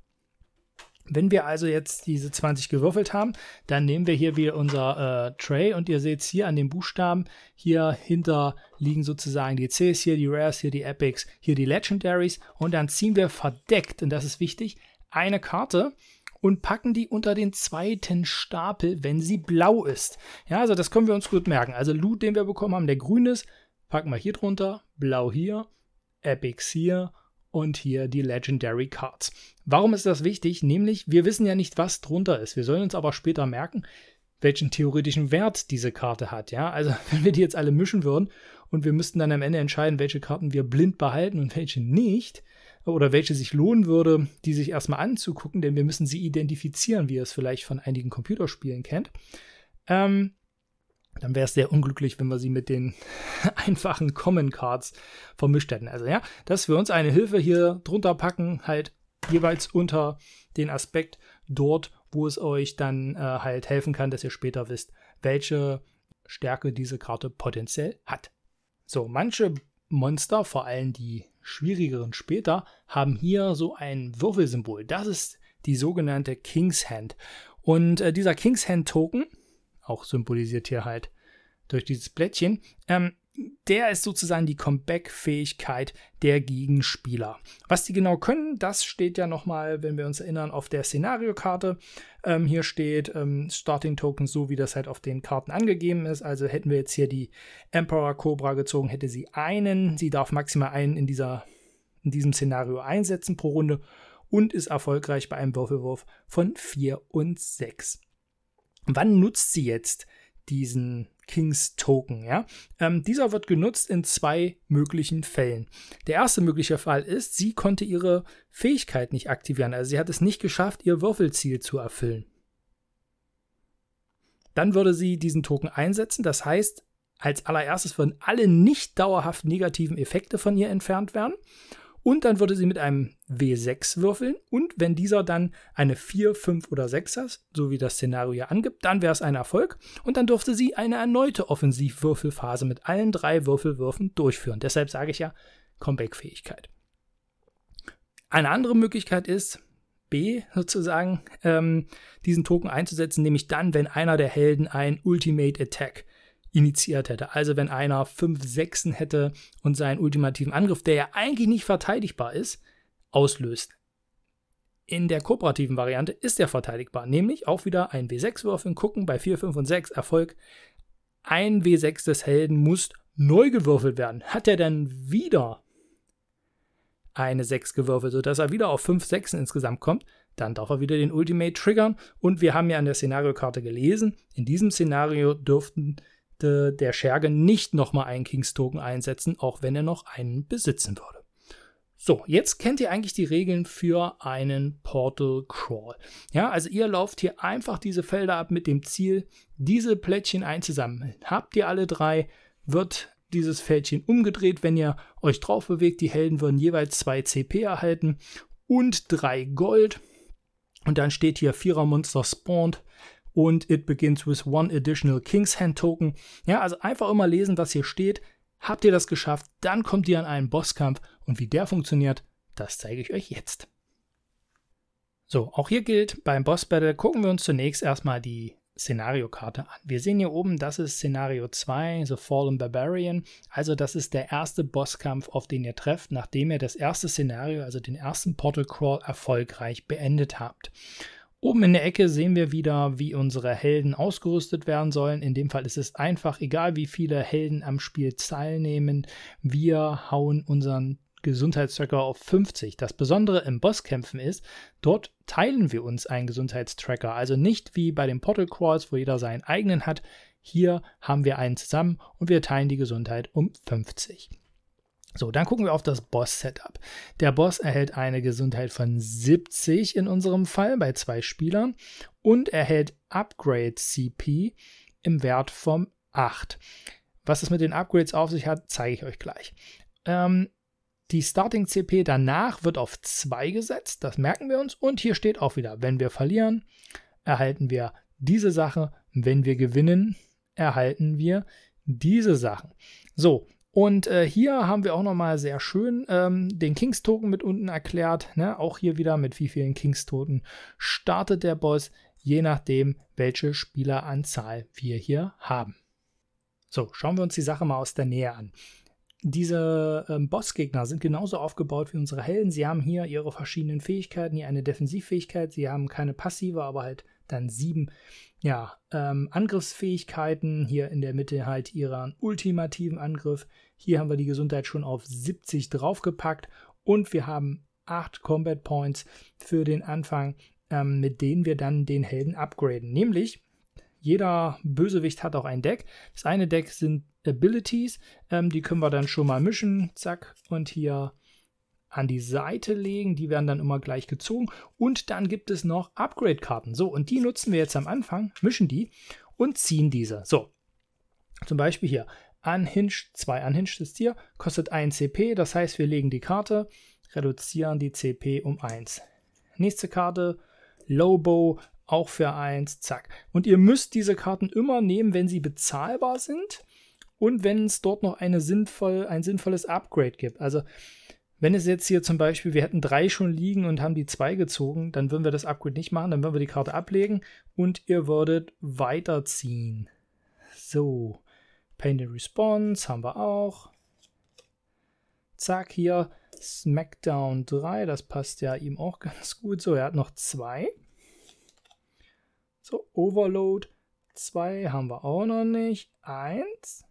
Wenn wir also jetzt diese 20 gewürfelt haben, dann nehmen wir hier wieder unser äh, Tray und ihr seht hier an den Buchstaben, hier hinter liegen sozusagen die Cs, hier die Rares, hier die Epics, hier die Legendaries und dann ziehen wir verdeckt, und das ist wichtig, eine Karte und packen die unter den zweiten Stapel, wenn sie blau ist. Ja, also das können wir uns gut merken. Also Loot, den wir bekommen haben, der grün ist, packen wir hier drunter, blau hier, Epics hier und hier die Legendary Cards. Warum ist das wichtig? Nämlich, wir wissen ja nicht, was drunter ist. Wir sollen uns aber später merken, welchen theoretischen Wert diese Karte hat. Ja, also [LAUGHS] wenn wir die jetzt alle mischen würden und wir müssten dann am Ende entscheiden, welche Karten wir blind behalten und welche nicht, oder welche sich lohnen würde, die sich erstmal anzugucken, denn wir müssen sie identifizieren, wie ihr es vielleicht von einigen Computerspielen kennt. Ähm, dann wäre es sehr unglücklich, wenn wir sie mit den [LAUGHS] einfachen Common Cards vermischt hätten. Also ja, dass wir uns eine Hilfe hier drunter packen, halt jeweils unter den Aspekt dort, wo es euch dann äh, halt helfen kann, dass ihr später wisst, welche Stärke diese Karte potenziell hat. So, manche Monster, vor allem die schwierigeren später, haben hier so ein Würfelsymbol. Das ist die sogenannte King's Hand. Und äh, dieser King's Hand Token auch symbolisiert hier halt durch dieses Blättchen, ähm, der ist sozusagen die Comeback-Fähigkeit der Gegenspieler. Was die genau können, das steht ja nochmal, wenn wir uns erinnern, auf der Szenariokarte. Ähm, hier steht ähm, Starting Token so wie das halt auf den Karten angegeben ist. Also hätten wir jetzt hier die Emperor Cobra gezogen, hätte sie einen. Sie darf maximal einen in, dieser, in diesem Szenario einsetzen pro Runde und ist erfolgreich bei einem Würfelwurf von 4 und 6. Wann nutzt sie jetzt diesen Kings Token. Ja? Ähm, dieser wird genutzt in zwei möglichen Fällen. Der erste mögliche Fall ist, sie konnte ihre Fähigkeit nicht aktivieren. Also sie hat es nicht geschafft, ihr Würfelziel zu erfüllen. Dann würde sie diesen Token einsetzen. Das heißt, als allererstes würden alle nicht dauerhaft negativen Effekte von ihr entfernt werden. Und dann würde sie mit einem W6 würfeln. Und wenn dieser dann eine 4, 5 oder 6 hat, so wie das Szenario ja angibt, dann wäre es ein Erfolg. Und dann dürfte sie eine erneute Offensivwürfelphase mit allen drei Würfelwürfen durchführen. Deshalb sage ich ja Comeback-Fähigkeit. Eine andere Möglichkeit ist, B sozusagen, ähm, diesen Token einzusetzen, nämlich dann, wenn einer der Helden ein Ultimate Attack initiiert hätte. Also wenn einer fünf Sechsen hätte und seinen ultimativen Angriff, der ja eigentlich nicht verteidigbar ist, auslöst. In der kooperativen Variante ist er verteidigbar, nämlich auch wieder ein W6 würfeln, gucken bei 4, 5 und 6 Erfolg. Ein W6 des Helden muss neu gewürfelt werden. Hat er dann wieder eine 6 gewürfelt, sodass er wieder auf 5 Sechsen insgesamt kommt, dann darf er wieder den Ultimate triggern. Und wir haben ja an der Szenariokarte gelesen, in diesem Szenario dürften de, der Scherge nicht nochmal einen Kingstoken einsetzen, auch wenn er noch einen besitzen würde. So, jetzt kennt ihr eigentlich die Regeln für einen Portal Crawl. Ja, also ihr lauft hier einfach diese Felder ab mit dem Ziel, diese Plättchen einzusammeln. Habt ihr alle drei, wird dieses Fältchen umgedreht, wenn ihr euch drauf bewegt. Die Helden würden jeweils zwei CP erhalten und drei Gold. Und dann steht hier Vierer Monster spawned und it begins with one additional King's Hand Token. Ja, also einfach immer lesen, was hier steht. Habt ihr das geschafft, dann kommt ihr an einen Bosskampf und wie der funktioniert, das zeige ich euch jetzt. So, auch hier gilt, beim Boss Battle gucken wir uns zunächst erstmal die Szenariokarte an. Wir sehen hier oben, das ist Szenario 2, The Fallen Barbarian. Also das ist der erste Bosskampf, auf den ihr trefft, nachdem ihr das erste Szenario, also den ersten Portal Crawl, erfolgreich beendet habt. Oben in der Ecke sehen wir wieder, wie unsere Helden ausgerüstet werden sollen. In dem Fall ist es einfach, egal wie viele Helden am Spiel teilnehmen, wir hauen unseren Gesundheitstracker auf 50. Das Besondere im Bosskämpfen ist, dort teilen wir uns einen Gesundheitstracker. Also nicht wie bei den Portal Crawls, wo jeder seinen eigenen hat. Hier haben wir einen zusammen und wir teilen die Gesundheit um 50. So, dann gucken wir auf das Boss-Setup. Der Boss erhält eine Gesundheit von 70 in unserem Fall bei zwei Spielern und erhält Upgrade-CP im Wert von 8. Was es mit den Upgrades auf sich hat, zeige ich euch gleich. Ähm, die Starting CP danach wird auf 2 gesetzt, das merken wir uns. Und hier steht auch wieder, wenn wir verlieren, erhalten wir diese Sache. Wenn wir gewinnen, erhalten wir diese Sachen. So, und äh, hier haben wir auch nochmal sehr schön ähm, den Kings-Token mit unten erklärt. Ne? Auch hier wieder mit wie vielen Kings-Toten startet der Boss, je nachdem, welche Spieleranzahl wir hier haben. So, schauen wir uns die Sache mal aus der Nähe an. Diese ähm, Bossgegner sind genauso aufgebaut wie unsere Helden. Sie haben hier ihre verschiedenen Fähigkeiten, hier eine Defensivfähigkeit, sie haben keine passive, aber halt dann sieben ja, ähm, Angriffsfähigkeiten. Hier in der Mitte halt ihren ultimativen Angriff, hier haben wir die Gesundheit schon auf 70 draufgepackt und wir haben 8 Combat Points für den Anfang, ähm, mit denen wir dann den Helden upgraden. Nämlich, jeder Bösewicht hat auch ein Deck. Das eine Deck sind Abilities, ähm, die können wir dann schon mal mischen, zack, und hier an die Seite legen, die werden dann immer gleich gezogen und dann gibt es noch Upgrade-Karten. So, und die nutzen wir jetzt am Anfang, mischen die und ziehen diese. So, zum Beispiel hier Unhinged, zwei Unhingedes Tier, kostet 1 CP, das heißt, wir legen die Karte, reduzieren die CP um 1. Nächste Karte, Lobo, auch für 1, zack. Und ihr müsst diese Karten immer nehmen, wenn sie bezahlbar sind und wenn es dort noch eine sinnvoll, ein sinnvolles Upgrade gibt. Also, wenn es jetzt hier zum Beispiel, wir hätten drei schon liegen und haben die zwei gezogen, dann würden wir das Upgrade nicht machen, dann würden wir die Karte ablegen und ihr würdet weiterziehen. So. Painted Response haben wir auch. Zack, hier SmackDown 3, das passt ja ihm auch [LAUGHS] ganz gut. So, er hat noch zwei. So, Overload 2 haben wir auch noch nicht. 1.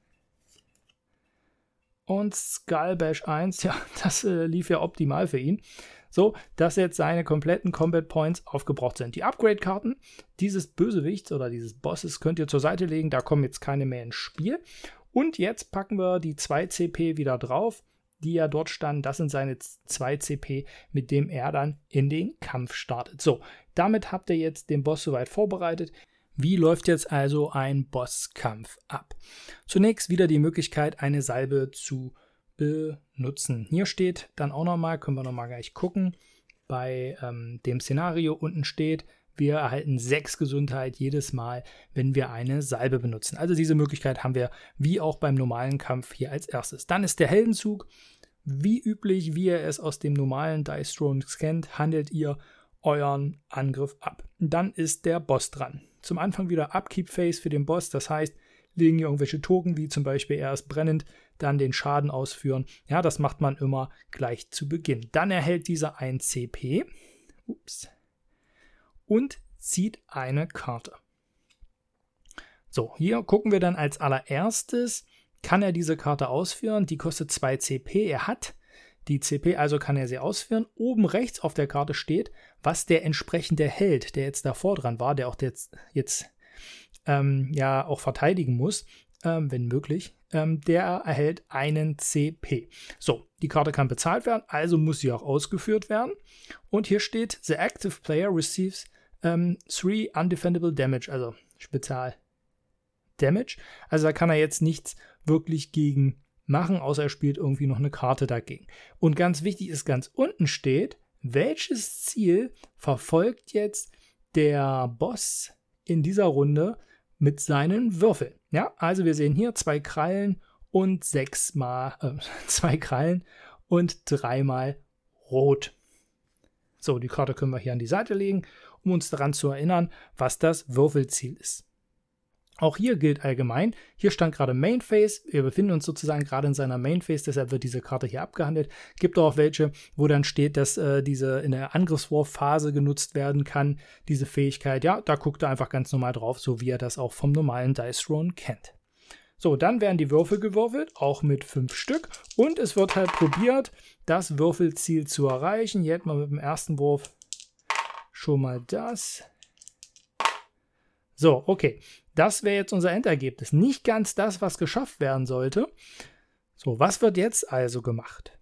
Und Skullbash 1, [LAUGHS] ja, das äh, lief ja optimal für ihn so dass jetzt seine kompletten Combat Points aufgebraucht sind. Die Upgrade-Karten dieses Bösewichts oder dieses Bosses könnt ihr zur Seite legen, da kommen jetzt keine mehr ins Spiel. Und jetzt packen wir die 2 CP wieder drauf, die ja dort standen. Das sind seine 2 CP, mit dem er dann in den Kampf startet. So, damit habt ihr jetzt den Boss soweit vorbereitet. Wie läuft jetzt also ein Bosskampf ab? Zunächst wieder die Möglichkeit, eine Salbe zu benutzen. Hier steht dann auch nochmal, können wir nochmal gleich gucken, bei ähm, dem Szenario unten steht, wir erhalten 6 Gesundheit jedes Mal, wenn wir eine Salbe benutzen. Also diese Möglichkeit haben wir wie auch beim normalen Kampf hier als erstes. Dann ist der Heldenzug. Wie üblich, wie ihr es aus dem normalen Dice Throne kennt, handelt ihr euren Angriff ab. Dann ist der Boss dran. Zum Anfang wieder Upkeep Phase für den Boss, das heißt, legen hier irgendwelche Token, wie zum Beispiel er ist brennend, dann den Schaden ausführen. Ja, das macht man immer gleich zu Beginn. Dann erhält dieser ein CP ups, und zieht eine Karte. So, hier gucken wir dann als allererstes, kann er diese Karte ausführen. Die kostet 2 CP. Er hat die CP, also kann er sie ausführen. Oben rechts auf der Karte steht, was der entsprechende Held, der jetzt davor dran war, der auch jetzt, jetzt ähm, ja auch verteidigen muss, ähm, wenn möglich, ähm, der erhält einen CP. So, die Karte kann bezahlt werden, also muss sie auch ausgeführt werden. Und hier steht, the active player receives 3 ähm, undefendable damage, also Spezial Damage. Also da kann er jetzt nichts wirklich gegen machen, außer er spielt irgendwie noch eine Karte dagegen. Und ganz wichtig ist, ganz unten steht, welches Ziel verfolgt jetzt der Boss in dieser Runde mit seinen Würfeln? Ja, also wir sehen hier zwei Krallen und sechsmal, äh, [LAUGHS] zwei Krallen und dreimal rot. So, die Karte können wir hier an die Seite legen, um uns daran zu erinnern, was das Würfelziel ist. Auch hier gilt allgemein, hier stand gerade Main Phase, wir befinden uns sozusagen gerade in seiner Main Phase, deshalb wird diese Karte hier abgehandelt. Gibt auch welche, wo dann steht, dass äh, diese in der Angriffswurfphase genutzt werden kann, diese Fähigkeit. Ja, da guckt er einfach ganz normal drauf, so wie er das auch vom normalen Dice Throne kennt. So, dann werden die Würfel gewürfelt, auch mit fünf Stück. Und es wird halt probiert, das Würfelziel zu erreichen. Hier hätten wir mit dem ersten Wurf schon mal das. So, okay. Das wäre jetzt unser Endergebnis. Nicht ganz das, was geschafft werden sollte. So, was wird jetzt also gemacht?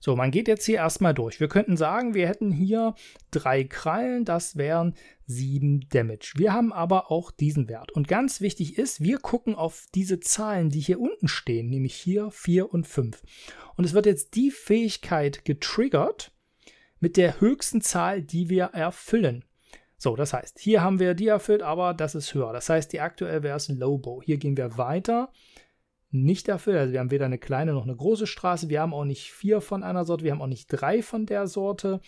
So, man geht jetzt hier erstmal durch. Wir könnten sagen, wir hätten hier drei Krallen, das wären sieben Damage. Wir haben aber auch diesen Wert. Und ganz wichtig ist, wir gucken auf diese Zahlen, die hier unten stehen, nämlich hier vier und fünf. Und es wird jetzt die Fähigkeit getriggert mit der höchsten Zahl, die wir erfüllen. So, das heißt, hier haben wir die erfüllt, aber das ist höher. Das heißt, die aktuell wäre es Lobo. Hier gehen wir weiter. Nicht erfüllt. also wir haben weder eine kleine noch eine große Straße. Wir haben auch nicht vier von einer Sorte, wir haben auch nicht drei von der Sorte.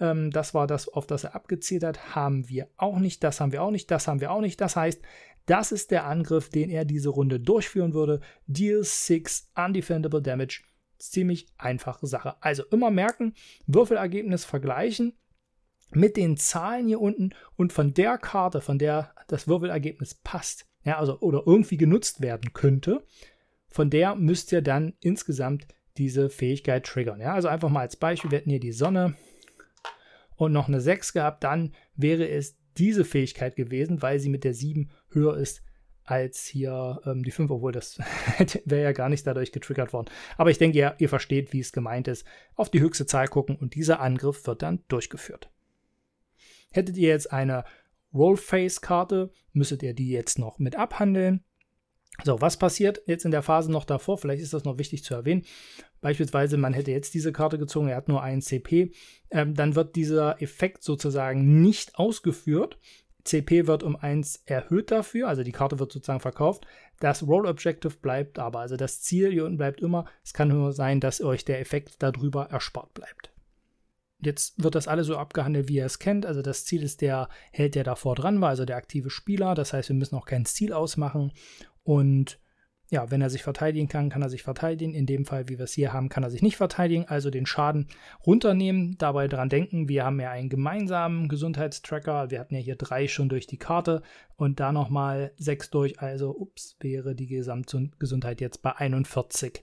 Ähm, das war das, auf das er abgezielt hat. Haben wir auch nicht, das haben wir auch nicht, das haben wir auch nicht. Das heißt, das ist der Angriff, den er diese Runde durchführen würde. Deal 6 Undefendable Damage. Ziemlich einfache Sache. Also immer merken, Würfelergebnis vergleichen mit den Zahlen hier unten und von der Karte, von der das Würfelergebnis passt, ja, also oder irgendwie genutzt werden könnte, von der müsst ihr dann insgesamt diese Fähigkeit triggern. Ja, also einfach mal als Beispiel, wir hätten hier die Sonne und noch eine 6 gehabt, dann wäre es diese Fähigkeit gewesen, weil sie mit der 7 höher ist als hier ähm, die 5, obwohl das [LAUGHS] wäre ja gar nicht dadurch getriggert worden. Aber ich denke, ja, ihr versteht, wie es gemeint ist. Auf die höchste Zahl gucken und dieser Angriff wird dann durchgeführt. Hättet ihr jetzt eine Rollface-Karte, müsstet ihr die jetzt noch mit abhandeln. So, was passiert jetzt in der Phase noch davor? Vielleicht ist das noch wichtig zu erwähnen. Beispielsweise, man hätte jetzt diese Karte gezogen, er hat nur einen CP. Ähm, dann wird dieser Effekt sozusagen nicht ausgeführt. CP wird um 1 erhöht dafür, also die Karte wird sozusagen verkauft. Das Roll Objective bleibt aber, also das Ziel hier unten bleibt immer. Es kann nur sein, dass euch der Effekt darüber erspart bleibt. Jetzt wird das alles so abgehandelt, wie ihr es kennt. Also das Ziel ist der Held, der davor dran war, also der aktive Spieler. Das heißt, wir müssen auch kein Ziel ausmachen. Und ja, wenn er sich verteidigen kann, kann er sich verteidigen. In dem Fall, wie wir es hier haben, kann er sich nicht verteidigen. Also den Schaden runternehmen, dabei daran denken, wir haben ja einen gemeinsamen Gesundheitstracker. Wir hatten ja hier drei schon durch die Karte und da nochmal sechs durch. Also, ups, wäre die Gesamtgesundheit jetzt bei 41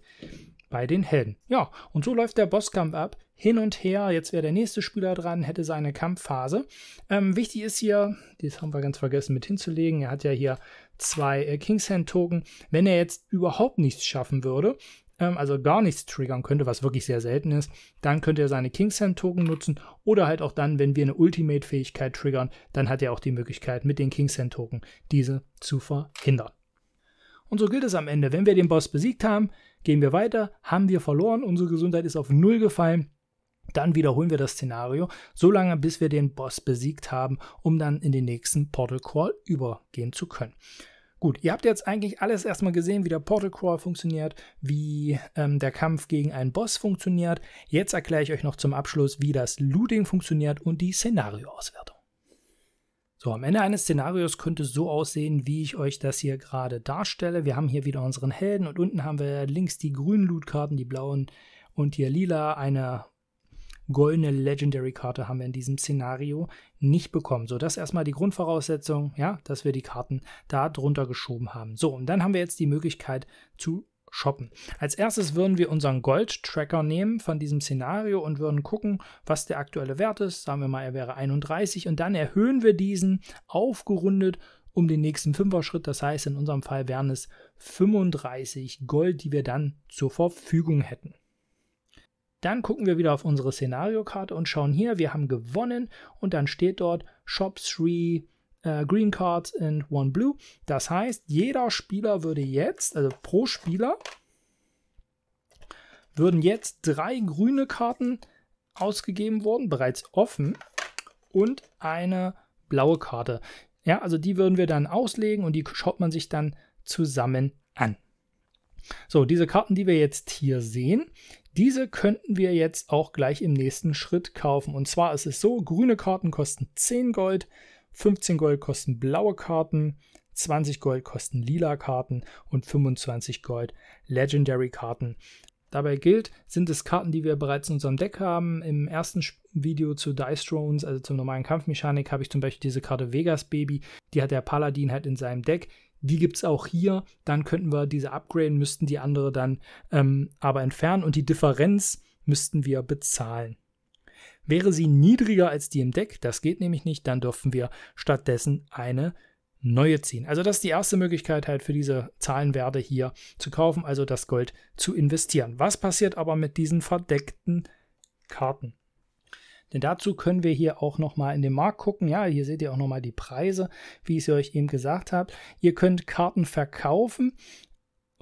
bei den Helden. Ja, und so läuft der Bosskampf ab. Hin und her, jetzt wäre der nächste Spieler dran, hätte seine Kampfphase. Ähm, wichtig ist hier, das haben wir ganz vergessen mit hinzulegen, er hat ja hier zwei äh, Kingshand-Token. Wenn er jetzt überhaupt nichts schaffen würde, ähm, also gar nichts triggern könnte, was wirklich sehr selten ist, dann könnte er seine Kingshand-Token nutzen oder halt auch dann, wenn wir eine Ultimate-Fähigkeit triggern, dann hat er auch die Möglichkeit, mit den Kingshand-Token diese zu verhindern. Und so gilt es am Ende. Wenn wir den Boss besiegt haben, gehen wir weiter, haben wir verloren, unsere Gesundheit ist auf Null gefallen, dann wiederholen wir das Szenario, solange bis wir den Boss besiegt haben, um dann in den nächsten Portal Crawl übergehen zu können. Gut, ihr habt jetzt eigentlich alles erstmal gesehen, wie der Portal Crawl funktioniert, wie ähm, der Kampf gegen einen Boss funktioniert. Jetzt erkläre ich euch noch zum Abschluss, wie das Looting funktioniert und die Szenarioauswertung. So, am Ende eines Szenarios könnte es so aussehen, wie ich euch das hier gerade darstelle. Wir haben hier wieder unseren Helden und unten haben wir links die grünen Loot-Karten, die blauen und hier lila. Eine goldene Legendary-Karte haben wir in diesem Szenario nicht bekommen. So, das ist erstmal die Grundvoraussetzung, ja, dass wir die Karten da drunter geschoben haben. So, und dann haben wir jetzt die Möglichkeit zu shoppen. Als erstes würden wir unseren Gold-Tracker nehmen von diesem Szenario und würden gucken, was der aktuelle Wert ist. Sagen wir mal, er wäre 31 und dann erhöhen wir diesen aufgerundet um den nächsten Fünfer-Schritt. Das heißt, in unserem Fall wären es 35 Gold, die wir dann zur Verfügung hätten. Dann gucken wir wieder auf unsere Szenariokarte und schauen hier, wir haben gewonnen und dann steht dort Shop 3 äh, Green Card and One Blue. Das heißt, jeder Spieler würde jetzt, also pro Spieler, würden jetzt drei grüne Karten ausgegeben worden, bereits offen, und eine blaue Karte. Ja, also die würden wir dann auslegen und die schaut man sich dann zusammen an. So, diese Karten, die wir jetzt hier sehen, diese könnten wir jetzt auch gleich im nächsten Schritt kaufen. Und zwar ist es so, grüne Karten kosten 10 Gold, 15 Gold kosten blaue Karten, 20 Gold kosten lila Karten und 25 Gold Legendary Karten. Dabei gilt, sind es Karten, die wir bereits in unserem Deck haben. Im ersten Video zu Dice Thrones, also zur normalen Kampfmechanik, habe ich zum Beispiel diese Karte Vegas Baby. Die hat der Paladin halt in seinem Deck. Die gibt es auch hier. Dann könnten wir diese upgraden, müssten die andere dann ähm, aber entfernen und die Differenz müssten wir bezahlen. Wäre sie niedriger als die im Deck, das geht nämlich nicht, dann dürfen wir stattdessen eine neue ziehen. Also das ist die erste Möglichkeit halt für diese Zahlenwerte hier zu kaufen, also das Gold zu investieren. Was passiert aber mit diesen verdeckten Karten? Denn dazu können wir hier auch nochmal in den Markt gucken. Ja, hier seht ihr auch nochmal die Preise, wie ich es euch eben gesagt habe. Ihr könnt Karten verkaufen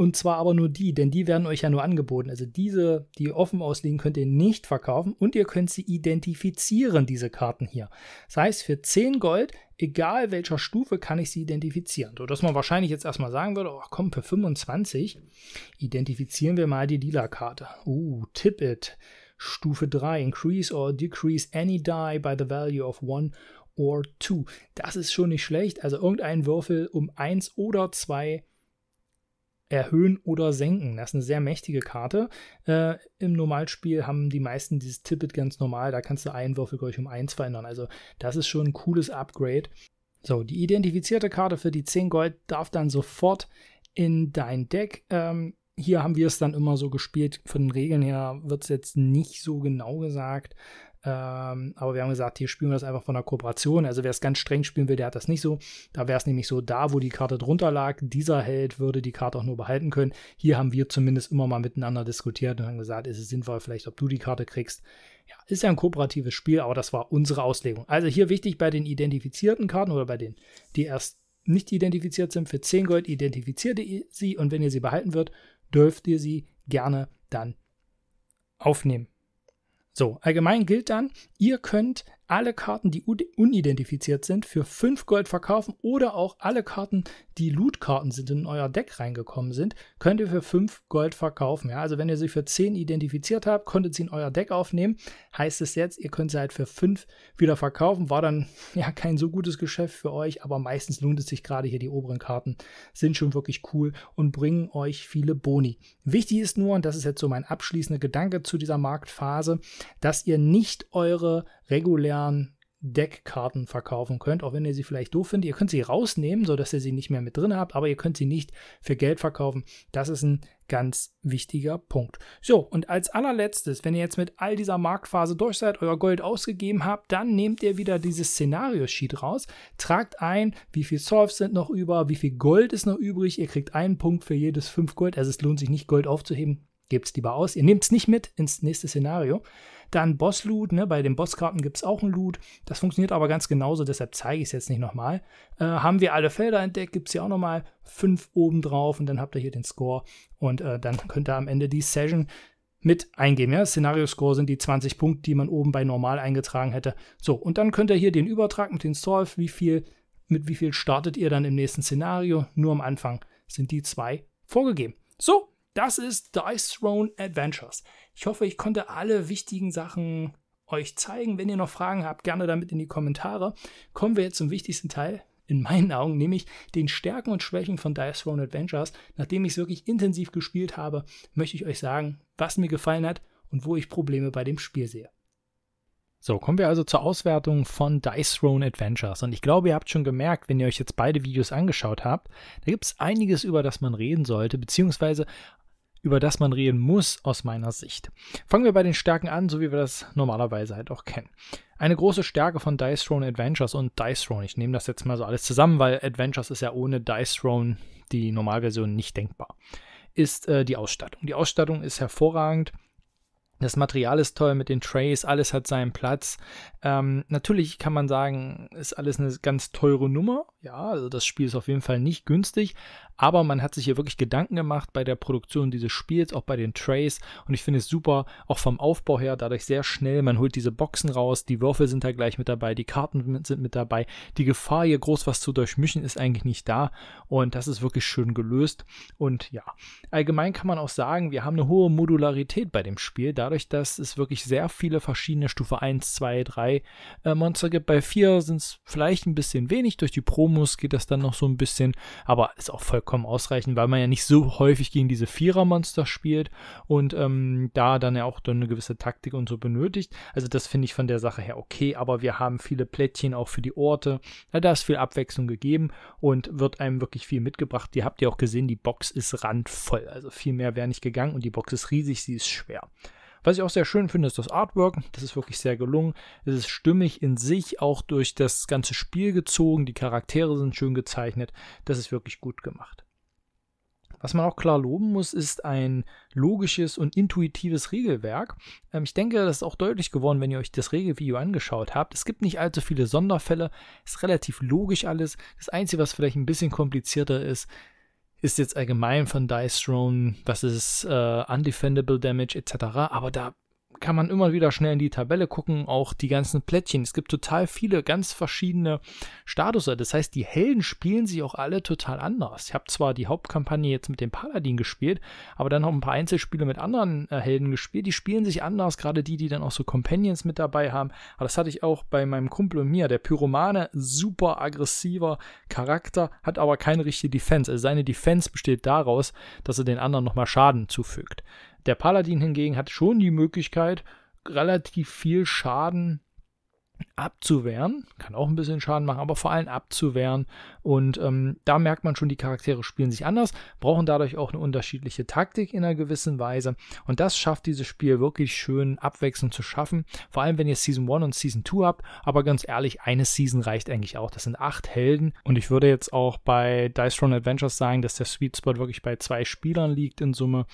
und zwar aber nur die, denn die werden euch ja nur angeboten. Also diese, die offen ausliegen, könnt ihr nicht verkaufen und ihr könnt sie identifizieren, diese Karten hier. Das heißt, für 10 Gold, egal welcher Stufe, kann ich sie identifizieren. So, dass man wahrscheinlich jetzt erstmal sagen würde, ach komm, für 25 identifizieren wir mal die dealer karte Uh, tip it. Stufe 3, increase or decrease any die by the value of 1 or 2. Das ist schon nicht schlecht. Also irgendein Würfel um 1 oder 2 erhöhen oder senken. Das ist eine sehr mächtige Karte. Äh, Im Normalspiel haben die meisten dieses Tippet ganz normal. Da kannst du einen Würfel, gleich um eins verändern. Also das ist schon ein cooles Upgrade. So, die identifizierte Karte für die 10 Gold darf dann sofort in dein Deck. Ähm, hier haben wir es dann immer so gespielt. Von den Regeln her wird es jetzt nicht so genau gesagt. Ähm, aber wir haben gesagt, hier spielen wir das einfach von der Kooperation. Also wer es ganz streng spielen will, der hat das nicht so. Da wäre es nämlich so, da wo die Karte drunter lag, dieser Held würde die Karte auch nur behalten können. Hier haben wir zumindest immer mal miteinander diskutiert und haben gesagt, ist es sinnvoll vielleicht, ob du die Karte kriegst. Ja, ist ja ein kooperatives Spiel, aber das war unsere Auslegung. Also hier wichtig bei den identifizierten Karten oder bei denen, die erst nicht identifiziert sind, für 10 Gold identifiziert ihr sie und wenn ihr sie behalten wird, dürft ihr sie gerne dann aufnehmen. So, allgemein gilt dann, ihr könnt alle Karten, die unidentifiziert sind, für 5 Gold verkaufen oder auch alle Karten, die Loot-Karten sind, in euer Deck reingekommen sind, könnt ihr für 5 Gold verkaufen. Ja, also wenn ihr sie für 10 identifiziert habt, konntet sie in euer Deck aufnehmen, heißt es jetzt, ihr könnt sie halt für 5 wieder verkaufen. War dann [LAUGHS] ja kein so gutes Geschäft für euch, aber meistens lohnt es sich gerade hier, die oberen Karten sind schon wirklich cool und bringen euch viele Boni. Wichtig ist nur, und das ist jetzt so mein abschließender Gedanke zu dieser Marktphase, dass ihr nicht eure regulären Deckkarten verkaufen könnt, auch wenn ihr sie vielleicht doof findet. Ihr könnt sie rausnehmen, sodass ihr sie nicht mehr mit drin habt, aber ihr könnt sie nicht für Geld verkaufen. Das ist ein ganz wichtiger Punkt. So, und als allerletztes, wenn ihr jetzt mit all dieser Marktphase durch seid, euer Gold ausgegeben habt, dann nehmt ihr wieder dieses Szenario-Sheet raus, tragt ein, wie viel Solves sind noch über, wie viel Gold ist noch übrig, ihr kriegt einen Punkt für jedes 5 Gold, also es lohnt sich nicht, Gold aufzuheben, gebt es lieber aus. Ihr nehmt es nicht mit ins nächste Szenario. Dann Boss-Loot, ne? bei den Bosskarten gibt es auch ein Loot. Das funktioniert aber ganz genauso, deshalb zeige ich es jetzt nicht nochmal. Äh, haben wir alle Felder entdeckt, gibt es hier auch nochmal fünf oben drauf und dann habt ihr hier den Score und äh, dann könnt ihr am Ende die Session mit eingeben. Ja? Szenario-Score sind die 20 Punkte, die man oben bei normal eingetragen hätte. So, und dann könnt ihr hier den Übertrag mit den Solve, wie viel, mit wie viel startet ihr dann im nächsten Szenario. Nur am Anfang sind die zwei vorgegeben. So, das ist Dice Throne Adventures. Ich hoffe, ich konnte alle wichtigen Sachen euch zeigen. Wenn ihr noch Fragen habt, gerne damit in die Kommentare. Kommen wir jetzt zum wichtigsten Teil, in meinen Augen, nämlich den Stärken und Schwächen von Dice Throne Adventures. Nachdem ich es wirklich intensiv gespielt habe, möchte ich euch sagen, was mir gefallen hat und wo ich Probleme bei dem Spiel sehe. So, kommen wir also zur Auswertung von Dice Throne Adventures. Und ich glaube, ihr habt schon gemerkt, wenn ihr euch jetzt beide Videos angeschaut habt, da gibt es einiges, über das man reden sollte, beziehungsweise über das man reden muss, aus meiner Sicht. Fangen wir bei den Stärken an, so wie wir das normalerweise halt auch kennen. Eine große Stärke von Dice Throne Adventures und Dice Throne, ich nehme das jetzt mal so alles zusammen, weil Adventures ist ja ohne Dice Throne die Normalversion nicht denkbar, ist äh, die Ausstattung. Die Ausstattung ist hervorragend das Material ist toll mit den Trays, alles hat seinen Platz. Ähm, natürlich kann man sagen, ist alles eine ganz teure Nummer. Ja, also das Spiel ist auf jeden Fall nicht günstig, aber man hat sich hier wirklich Gedanken gemacht bei der Produktion dieses Spiels, auch bei den Trays. Und ich finde es super, auch vom Aufbau her, dadurch sehr schnell. Man holt diese Boxen raus, die Würfel sind da gleich mit dabei, die Karten sind mit dabei. Die Gefahr, hier groß was zu durchmischen, ist eigentlich nicht da. Und das ist wirklich schön gelöst. Und ja, allgemein kann man auch sagen, wir haben eine hohe Modularität bei dem Spiel. Dadurch dadurch, dass es wirklich sehr viele verschiedene Stufe 1, 2, 3 äh, Monster gibt. Bei 4 sind es vielleicht ein bisschen wenig, durch die Promos geht das dann noch so ein bisschen, aber ist auch vollkommen ausreichend, weil man ja nicht so häufig gegen diese 4 er monster spielt und ähm, da dann ja auch dann eine gewisse Taktik und so benötigt. Also das finde ich von der Sache her okay, aber wir haben viele Plättchen auch für die Orte. Ja, da ist viel Abwechslung gegeben und wird einem wirklich viel mitgebracht. Ihr habt ja auch gesehen, die Box ist randvoll, also viel mehr wäre nicht gegangen und die Box ist riesig, sie ist schwer. Was ich auch sehr schön finde, ist das Artwork. Das ist wirklich sehr gelungen. Es ist stimmig in sich, auch durch das ganze Spiel gezogen. Die Charaktere sind schön gezeichnet. Das ist wirklich gut gemacht. Was man auch klar loben muss, ist ein logisches und intuitives Regelwerk. Ähm, ich denke, das ist auch deutlich geworden, wenn ihr euch das Regelvideo angeschaut habt. Es gibt nicht allzu viele Sonderfälle, ist relativ logisch alles. Das Einzige, was vielleicht ein bisschen komplizierter ist, ist jetzt allgemein von Dice Throne, das ist äh, Undefendable Damage etc. Aber da kann man immer wieder schnell in die Tabelle gucken, auch die ganzen Plättchen. Es gibt total viele ganz verschiedene Statusse. Das heißt, die Helden spielen sich auch alle total anders. Ich habe zwar die Hauptkampagne jetzt mit dem Paladin gespielt, aber dann noch ein paar Einzelspiele mit anderen äh, Helden gespielt. Die spielen sich anders, gerade die, die dann auch so Companions mit dabei haben. Aber das hatte ich auch bei meinem Kumpel und mir. Der Pyromane, super aggressiver Charakter, hat aber keine richtige Defense. Also seine Defense besteht daraus, dass er den anderen nochmal Schaden zufügt. Der Paladin hingegen hat schon die Möglichkeit, relativ viel Schaden abzuwehren, kann auch ein bisschen Schaden machen, aber vor allem abzuwehren, und ähm, da merkt man schon, die Charaktere spielen sich anders, brauchen dadurch auch eine unterschiedliche Taktik in einer gewissen Weise. Und das schafft dieses Spiel wirklich schön abwechselnd zu schaffen. Vor allem, wenn ihr Season 1 und Season 2 habt. Aber ganz ehrlich, eine Season reicht eigentlich auch. Das sind acht Helden. Und ich würde jetzt auch bei Dice Throne Adventures sagen, dass der Sweet Spot wirklich bei zwei Spielern liegt in Summe.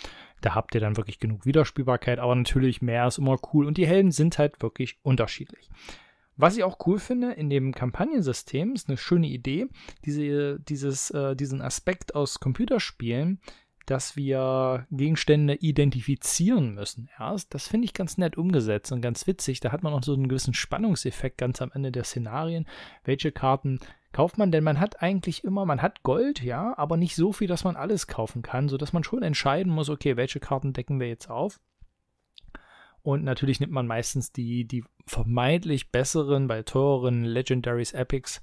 Da habt ihr dann wirklich genug Wiederspielbarkeit. Aber natürlich mehr ist immer cool. Und die Helden sind halt wirklich unterschiedlich. Was ich auch cool finde, in dem Kampagnensystem ist eine schöne Idee, diese, dieses, äh, diesen Aspekt aus Computerspielen, dass wir Gegenstände identifizieren müssen erst. Das finde ich ganz nett umgesetzt und ganz witzig. Da hat man auch so einen gewissen Spannungseffekt ganz am Ende der Szenarien. Welche Karten kauft man? Denn man hat eigentlich immer, man hat Gold, ja, aber nicht so viel, dass man alles kaufen kann, sodass man schon entscheiden muss, okay, welche Karten decken wir jetzt auf? Und natürlich nimmt man meistens die, die vermeintlich besseren, bei teureren Legendaries Epics.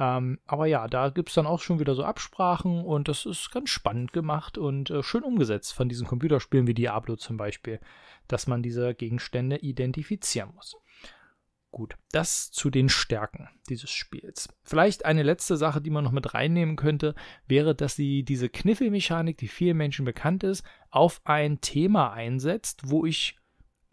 Ähm, aber ja, da gibt es dann auch schon wieder so Absprachen und das ist ganz spannend gemacht und äh, schön umgesetzt von diesen Computerspielen wie Diablo zum Beispiel, dass man diese Gegenstände identifizieren muss. Gut, das zu den Stärken dieses Spiels. Vielleicht eine letzte Sache, die man noch mit reinnehmen könnte, wäre, dass sie diese Kniffelmechanik, die vielen Menschen bekannt ist, auf ein Thema einsetzt, wo ich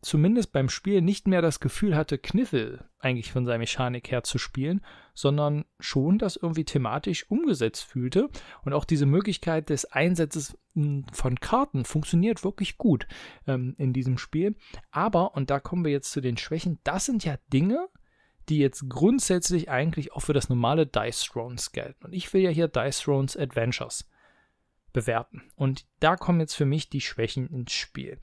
zumindest beim Spiel nicht mehr das Gefühl hatte, Kniffel eigentlich von seiner Mechanik her zu spielen, sondern schon das irgendwie thematisch umgesetzt fühlte. Und auch diese Möglichkeit des Einsatzes hm, von Karten funktioniert wirklich gut ähm, in diesem Spiel. Aber, und da kommen wir jetzt zu den Schwächen, das sind ja Dinge, die jetzt grundsätzlich eigentlich auch für das normale Dice Thrones gelten. Und ich will ja hier Dice Thrones Adventures bewerten. Und da kommen jetzt für mich die Schwächen ins Spiel.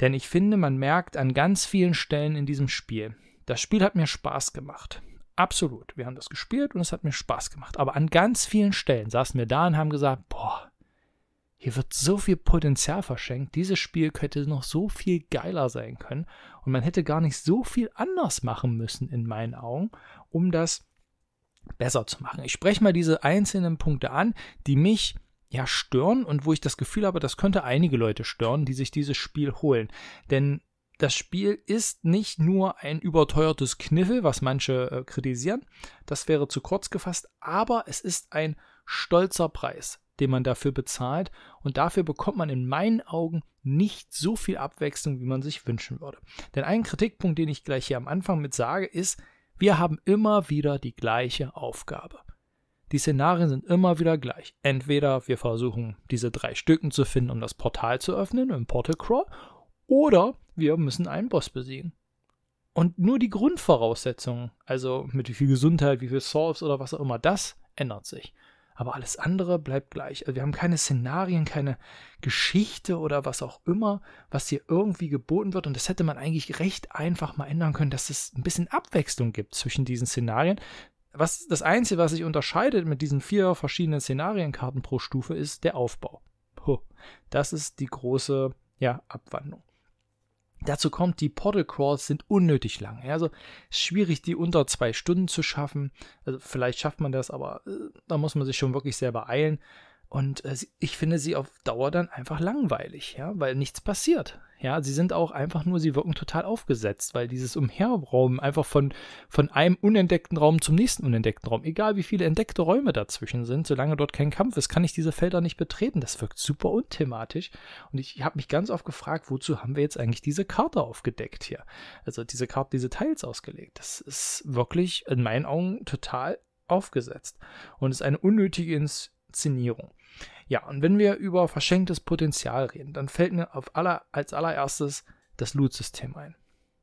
Denn ich finde, man merkt an ganz vielen Stellen in diesem Spiel, das Spiel hat mir Spaß gemacht. Absolut. Wir haben das gespielt und es hat mir Spaß gemacht. Aber an ganz vielen Stellen saßen wir da und haben gesagt, boah, hier wird so viel Potenzial verschenkt. Dieses Spiel könnte noch so viel geiler sein können. Und man hätte gar nicht so viel anders machen müssen, in meinen Augen, um das besser zu machen. Ich spreche mal diese einzelnen Punkte an, die mich ja, stören und wo ich das Gefühl habe, das könnte einige Leute stören, die sich dieses Spiel holen. Denn das Spiel ist nicht nur ein überteuertes Kniffel, was manche äh, kritisieren, das wäre zu kurz gefasst, aber es ist ein stolzer Preis, den man dafür bezahlt und dafür bekommt man in meinen Augen nicht so viel Abwechslung, wie man sich wünschen würde. Denn ein Kritikpunkt, den ich gleich hier am Anfang mit sage, ist, wir haben immer wieder die gleiche Aufgabe. Die Szenarien sind immer wieder gleich. Entweder wir versuchen, diese drei Stücken zu finden, um das Portal zu öffnen im Portal Crawl, oder wir müssen einen Boss besiegen. Und nur die Grundvoraussetzungen, also mit wie viel Gesundheit, wie viel Solves oder was auch immer, das ändert sich. Aber alles andere bleibt gleich. Also wir haben keine Szenarien, keine Geschichte oder was auch immer, was hier irgendwie geboten wird. Und das hätte man eigentlich recht einfach mal ändern können, dass es ein bisschen Abwechslung gibt zwischen diesen Szenarien, was das Einzige, was sich unterscheidet mit diesen vier verschiedenen Szenarienkarten pro Stufe, ist der Aufbau. Puh, das ist die große ja, Abwandlung. Dazu kommt, die Portal Crawls sind unnötig lang. Also schwierig, die unter zwei Stunden zu schaffen. Also vielleicht schafft man das, aber äh, da muss man sich schon wirklich sehr beeilen. Und äh, ich finde sie auf Dauer dann einfach langweilig, ja, weil nichts passiert. Ja, sie sind auch einfach nur, sie wirken total aufgesetzt, weil dieses Umherraum einfach von, von einem unentdeckten Raum zum nächsten unentdeckten Raum, egal wie viele entdeckte Räume dazwischen sind, solange dort kein Kampf ist, kann ich diese Felder nicht betreten. Das wirkt super unthematisch. Und ich, ich habe mich ganz oft gefragt, wozu haben wir jetzt eigentlich diese Karte aufgedeckt hier? Also diese Karte, diese Teils ausgelegt. Das ist wirklich in meinen Augen total aufgesetzt und ist eine unnötige Inszenierung. Ja, und wenn wir über verschenktes Potenzial reden, dann fällt mir auf aller, als allererstes das Loot-System ein.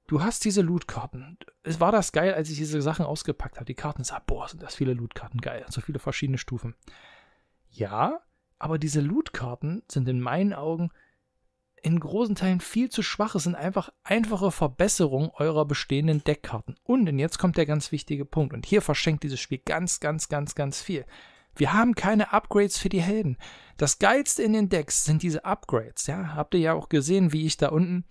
Du hast diese Loot-Karten. Es war das geil, als ich diese Sachen ausgepackt habe. Die Karten sah, boah, sind das viele Loot-Karten geil. So viele verschiedene Stufen. Ja, aber diese Loot-Karten sind in meinen Augen in großen Teilen viel zu schwach. Es sind einfach einfache Verbesserungen eurer bestehenden Deckkarten. Und, und jetzt kommt der ganz wichtige Punkt. Und hier verschenkt dieses Spiel ganz, ganz, ganz, ganz viel. Wir haben keine Upgrades für die Helden. Das Geilste in den Decks sind diese Upgrades, ja. Habt ihr ja auch gesehen, wie ich da unten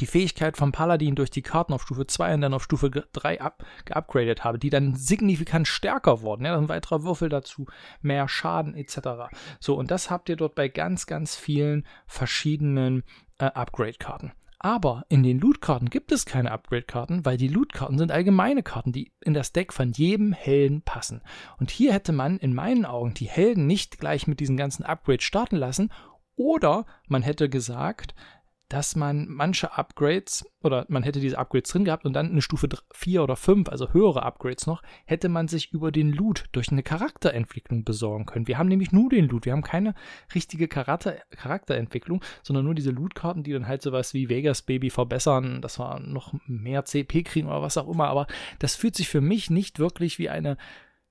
die Fähigkeit vom Paladin durch die Karten auf Stufe 2 und dann auf Stufe 3 geupgradet habe, die dann signifikant stärker wurden. Ja, ein weiterer Würfel dazu, mehr Schaden etc. So, und das habt ihr dort bei ganz, ganz vielen verschiedenen äh, Upgrade-Karten. Aber in den Loot-Karten gibt es keine Upgrade-Karten, weil die Loot-Karten sind allgemeine Karten, die in das Deck von jedem Helden passen. Und hier hätte man in meinen Augen die Helden nicht gleich mit diesen ganzen Upgrades starten lassen. Oder man hätte gesagt, dass man manche Upgrades oder man hätte diese Upgrades drin gehabt und dann eine Stufe 4 oder 5, also höhere Upgrades noch, hätte man sich über den Loot durch eine Charakterentwicklung besorgen können. Wir haben nämlich nur den Loot, wir haben keine richtige Charakter Charakterentwicklung, sondern nur diese Lootkarten, die dann halt sowas wie Vegas Baby verbessern, dass wir noch mehr CP kriegen oder was auch immer, aber das fühlt sich für mich nicht wirklich wie eine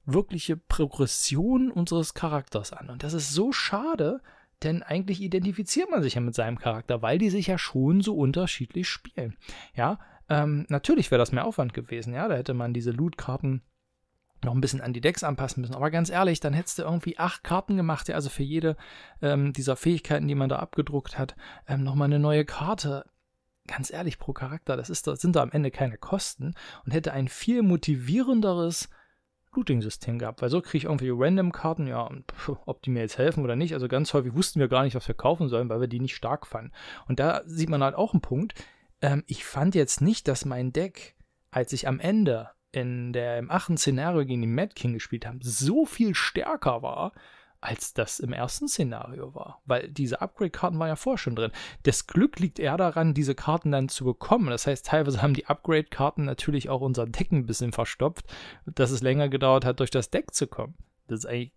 wirkliche Progression unseres Charakters an und das ist so schade, denn eigentlich identifiziert man sich ja mit seinem Charakter, weil die sich ja schon so unterschiedlich spielen. Ja, ähm, natürlich wäre das mehr Aufwand gewesen, ja, da hätte man diese Loot-Karten noch ein bisschen an die Decks anpassen müssen. Aber ganz ehrlich, dann hättest du irgendwie acht Karten gemacht, ja, also für jede ähm, dieser Fähigkeiten, die man da abgedruckt hat, ähm, nochmal eine neue Karte. Ganz ehrlich, pro Charakter, das, ist, das sind da am Ende keine Kosten und hätte ein viel motivierenderes looting system gehabt, weil so kriege ich irgendwelche Random-Karten, ja, pf, ob die mir jetzt helfen oder nicht. Also ganz häufig wussten wir gar nicht, was wir kaufen sollen, weil wir die nicht stark fanden. Und da sieht man halt auch einen Punkt. Ähm, ich fand jetzt nicht, dass mein Deck, als ich am Ende in der, im achten Szenario gegen die Mad King gespielt habe, so viel stärker war, als das im ersten Szenario war. Weil diese Upgrade-Karten waren ja vorher schon drin. Das Glück liegt eher daran, diese Karten dann zu bekommen. Das heißt, teilweise haben die Upgrade-Karten natürlich auch unser Deck ein bisschen verstopft, dass es länger gedauert hat, durch das Deck zu kommen. Das ist eigentlich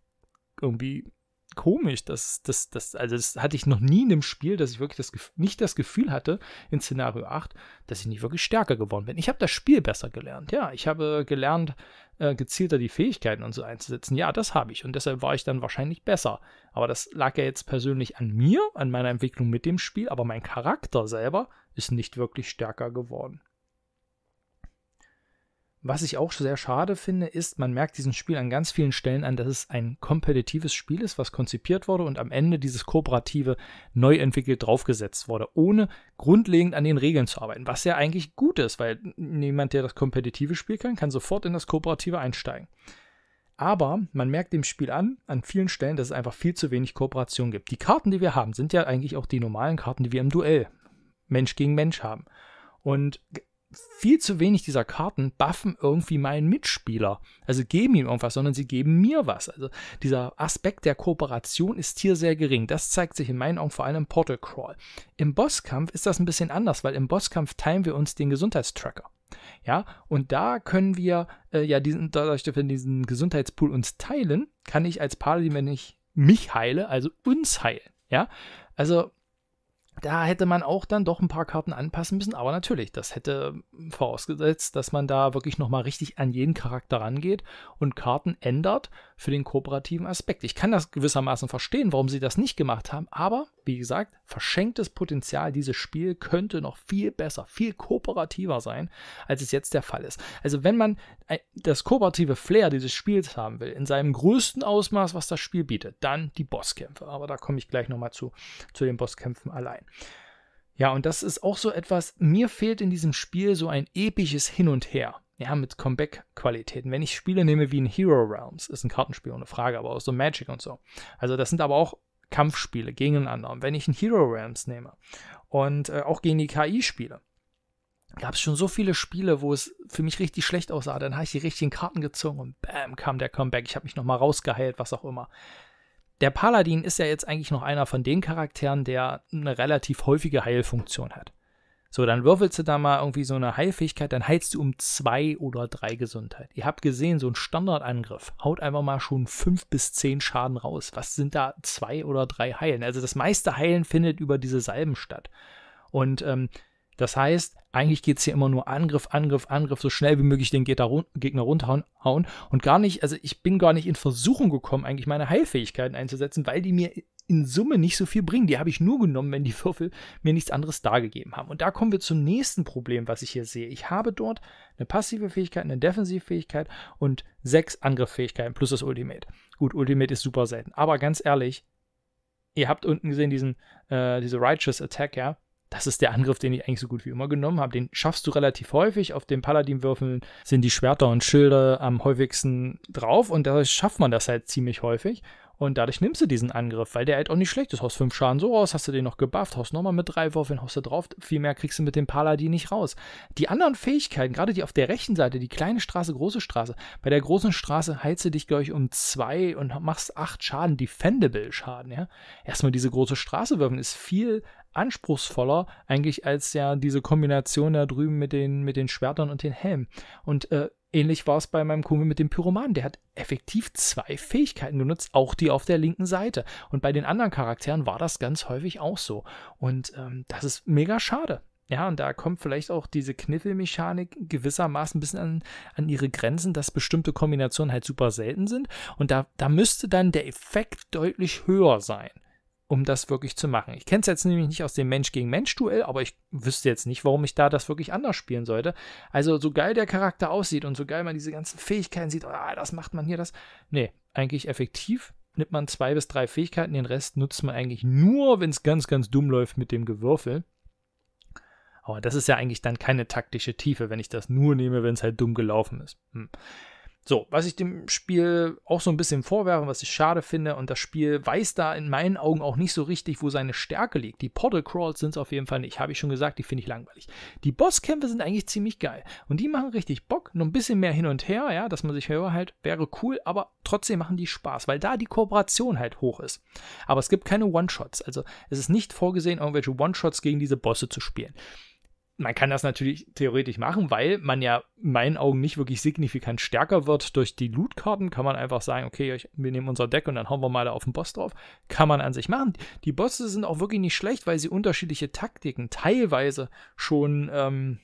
irgendwie komisch. dass das, das, also das hatte ich noch nie in einem Spiel, dass ich wirklich das, nicht das Gefühl hatte, in Szenario 8, dass ich nicht wirklich stärker geworden bin. Ich habe das Spiel besser gelernt. Ja, ich habe gelernt, äh, gezielter die Fähigkeiten und so einzusetzen. Ja, das habe ich. Und deshalb war ich dann wahrscheinlich besser. Aber das lag ja jetzt persönlich an mir, an meiner Entwicklung mit dem Spiel. Aber mein Charakter selber ist nicht wirklich stärker geworden. Was ich auch sehr schade finde, ist, man merkt diesem Spiel an ganz vielen Stellen an, dass es ein kompetitives Spiel ist, was konzipiert wurde und am Ende dieses Kooperative neu entwickelt draufgesetzt wurde, ohne grundlegend an den Regeln zu arbeiten, was ja eigentlich gut ist, weil jemand, der das kompetitive Spiel kann, kann sofort in das Kooperative einsteigen. Aber man merkt dem Spiel an, an vielen Stellen, dass es einfach viel zu wenig Kooperation gibt. Die Karten, die wir haben, sind ja eigentlich auch die normalen Karten, die wir im Duell Mensch gegen Mensch haben. Und viel zu wenig dieser Karten buffen irgendwie meinen Mitspieler. Also geben ihm irgendwas, sondern sie geben mir was. Also dieser Aspekt der Kooperation ist hier sehr gering. Das zeigt sich in meinen Augen vor allem im Portal Crawl. Im Bosskampf ist das ein bisschen anders, weil im Bosskampf teilen wir uns den Gesundheitstracker. Ja, und da können wir äh, ja diesen, dadurch, dass wir diesen Gesundheitspool uns teilen, kann ich als Paladin, wenn ich mich heile, also uns heilen. Ja, also da hätte man auch dann doch ein paar Karten anpassen müssen, aber natürlich, das hätte ähm, vorausgesetzt, dass man da wirklich nochmal richtig an jeden Charakter rangeht und Karten ändert für den kooperativen Aspekt. Ich kann das gewissermaßen verstehen, warum sie das nicht gemacht haben, aber wie gesagt, verschenktes Potenzial. Dieses Spiel könnte noch viel besser, viel kooperativer sein, als es jetzt der Fall ist. Also wenn man äh, das kooperative Flair dieses Spiels haben will, in seinem größten Ausmaß, was das Spiel bietet, dann die Bosskämpfe. Aber da komme ich gleich nochmal zu, zu den Bosskämpfen allein. Ja, und das ist auch so etwas, mir fehlt in diesem Spiel so ein episches Hin und Her ja, mit Comeback-Qualitäten. Wenn ich Spiele nehme wie in Hero Realms, ist ein Kartenspiel ohne Frage, aber auch so Magic und so. Also das sind aber auch Kampfspiele gegeneinander. Und wenn ich einen Hero Realms nehme und äh, auch gegen die KI spiele, gab es schon so viele Spiele, wo es für mich richtig schlecht aussah. Dann habe ich die richtigen Karten gezogen und bam, kam der Comeback. Ich habe mich nochmal rausgeheilt, was auch immer. Der Paladin ist ja jetzt eigentlich noch einer von den Charakteren, der eine relativ häufige Heilfunktion hat. So, dann würfelst du da mal irgendwie so eine Heilfähigkeit, dann heilst du um zwei oder drei Gesundheit. Ihr habt gesehen, so ein Standardangriff haut einfach mal schon fünf bis zehn Schaden raus. Was sind da zwei oder drei Heilen? Also das meiste Heilen findet über diese Salben statt. Und ähm, das heißt, eigentlich geht es hier immer nur Angriff, Angriff, Angriff, so schnell wie möglich den Gegner runterhauen und gar nicht, also ich bin gar nicht in Versuchung gekommen, eigentlich meine Heilfähigkeiten einzusetzen, weil die mir in Summe nicht so viel bringen. Die habe ich nur genommen, wenn die Würfel mir nichts anderes dargegeben haben. Und da kommen wir zum nächsten Problem, was ich hier sehe. Ich habe dort eine passive Fähigkeit, eine Defensivfähigkeit und sechs Angrifffähigkeiten plus das Ultimate. Gut, Ultimate ist super selten, aber ganz ehrlich, ihr habt unten gesehen diesen, äh, diese Righteous Attack, ja. Das ist der Angriff, den ich eigentlich so gut wie immer genommen habe. Den schaffst du relativ häufig. Auf den Paladin-Würfeln sind die Schwerter und Schilder am häufigsten drauf und dadurch schafft man das halt ziemlich häufig. Und dadurch nimmst du diesen Angriff, weil der halt auch nicht schlecht ist. Haust fünf Schaden so raus, hast du den noch gebufft, haust nochmal mit drei Würfeln, haust du drauf. Viel mehr kriegst du mit dem Paladin nicht raus. Die anderen Fähigkeiten, gerade die auf der rechten Seite, die kleine Straße, große Straße. Bei der großen Straße heizt du dich, glaube ich, um zwei und machst acht Schaden, Defendable Schaden, ja. Erstmal diese große Straße werfen ist viel anspruchsvoller eigentlich als ja diese Kombination da drüben mit den, mit den Schwertern und den Helmen. Und äh, ähnlich war es bei meinem Kumpel mit dem Pyroman. Der hat effektiv zwei Fähigkeiten genutzt, auch die auf der linken Seite. Und bei den anderen Charakteren war das ganz häufig auch so. Und ähm, das ist mega schade. Ja, und da kommt vielleicht auch diese Kniffelmechanik gewissermaßen ein bisschen an, an ihre Grenzen, dass bestimmte Kombinationen halt super selten sind. Und da, da müsste dann der Effekt deutlich höher sein um das wirklich zu machen. Ich kenne es jetzt nämlich nicht aus dem Mensch gegen Mensch Duell, aber ich wüsste jetzt nicht, warum ich da das wirklich anders spielen sollte. Also so geil der Charakter aussieht und so geil man diese ganzen Fähigkeiten sieht, ah, das macht man hier, das. Nee, eigentlich effektiv nimmt man zwei bis drei Fähigkeiten, den Rest nutzt man eigentlich nur, wenn es ganz, ganz dumm läuft mit dem Gewürfel. Aber das ist ja eigentlich dann keine taktische Tiefe, wenn ich das nur nehme, wenn es halt dumm gelaufen ist. Hm. So, was ich dem Spiel auch so ein bisschen vorwerfe, was ich schade finde, und das Spiel weiß da in meinen Augen auch nicht so richtig, wo seine Stärke liegt. Die Portal Crawls sind es auf jeden Fall nicht, habe ich schon gesagt, die finde ich langweilig. Die Bosskämpfe sind eigentlich ziemlich geil und die machen richtig Bock, nur ein bisschen mehr hin und her, ja, dass man sich höher halt wäre cool, aber trotzdem machen die Spaß, weil da die Kooperation halt hoch ist. Aber es gibt keine One-Shots, also es ist nicht vorgesehen, irgendwelche One-Shots gegen diese Bosse zu spielen man kann das natürlich theoretisch machen, weil man ja in meinen Augen nicht wirklich signifikant stärker wird durch die Loot-Karten. Kann man einfach sagen, okay, wir nehmen unser Deck und dann hauen wir mal da auf den Boss drauf. Kann man an sich machen. Die Bosse sind auch wirklich nicht schlecht, weil sie unterschiedliche Taktiken teilweise schon, ähm,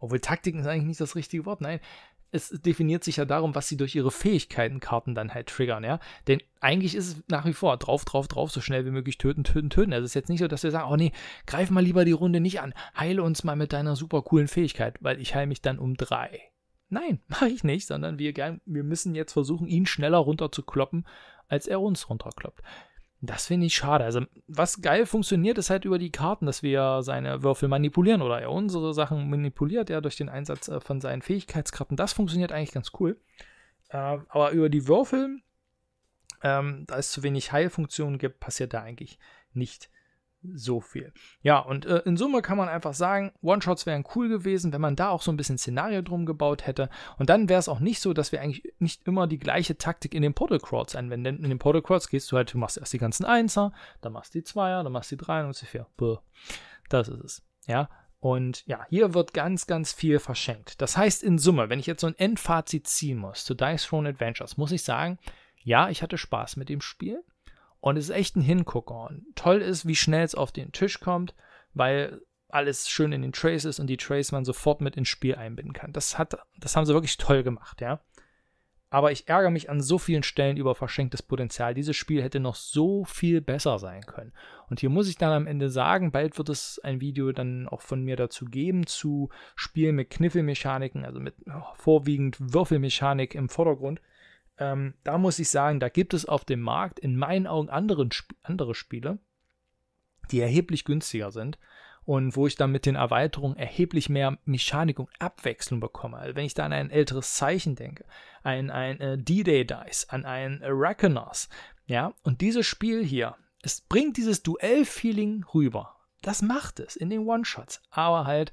obwohl Taktiken ist eigentlich nicht das richtige Wort, nein, es definiert sich ja darum, was sie durch ihre Fähigkeitenkarten dann halt triggern, ja. Denn eigentlich ist es nach wie vor drauf, drauf, drauf, so schnell wie möglich töten, töten, töten. Also es ist jetzt nicht so, dass wir sagen, oh nee, greif mal lieber die Runde nicht an, heile uns mal mit deiner super coolen Fähigkeit, weil ich heile mich dann um drei. Nein, [LAUGHS] mache ich nicht, sondern wir, wir müssen jetzt versuchen, ihn schneller runterzukloppen, als er uns runterkloppt. Das finde ich schade. Also, was geil funktioniert, ist halt über die Karten, dass wir seine Würfel manipulieren oder er unsere Sachen manipuliert, ja, durch den Einsatz äh, von seinen Fähigkeitskarten. Das funktioniert eigentlich ganz cool. Ähm, aber über die Würfel, ähm, da es zu wenig Heilfunktionen gibt, passiert da eigentlich nicht so viel. Ja, und äh, in Summe kann man einfach sagen, One-Shots wären cool gewesen, wenn man da auch so ein bisschen Szenario drum gebaut hätte. Und dann wäre es auch nicht so, dass wir eigentlich nicht immer die gleiche Taktik in den Portal-Crawls anwenden. Denn in den Portal-Crawls gehst du halt, du machst erst die ganzen Einser, dann machst du die Zweier, dann machst du die Dreier und so vier. Buh. Das ist es. Ja, und ja, hier wird ganz, ganz viel verschenkt. Das heißt, in Summe, wenn ich jetzt so ein Endfazit ziehen muss zu Dice Throne Adventures, muss ich sagen, ja, ich hatte Spaß mit dem Spiel. Und es ist echt ein Hingucker. Und toll ist, wie schnell es auf den Tisch kommt, weil alles schön in den Trays ist und die Trays man sofort mit ins Spiel einbinden kann. Das, hat, das haben sie wirklich toll gemacht, ja. Aber ich ärgere mich an so vielen Stellen über verschenktes Potenzial. Dieses Spiel hätte noch so viel besser sein können. Und hier muss ich dann am Ende sagen, bald wird es ein Video dann auch von mir dazu geben, zu Spielen mit Kniffelmechaniken, also mit oh, vorwiegend Würfelmechanik im Vordergrund ähm, da muss ich sagen, da gibt es auf dem Markt in meinen Augen anderen, Sp andere Spiele, die erheblich günstiger sind und wo ich dann mit den Erweiterungen erheblich mehr Mechanik und Abwechslung bekomme. Also wenn ich da an ein älteres Zeichen denke, an ein äh, D-Day Dice, an ein Reckoners, ja, und dieses Spiel hier, es bringt dieses Duell-Feeling rüber. Das macht es in den One-Shots, aber halt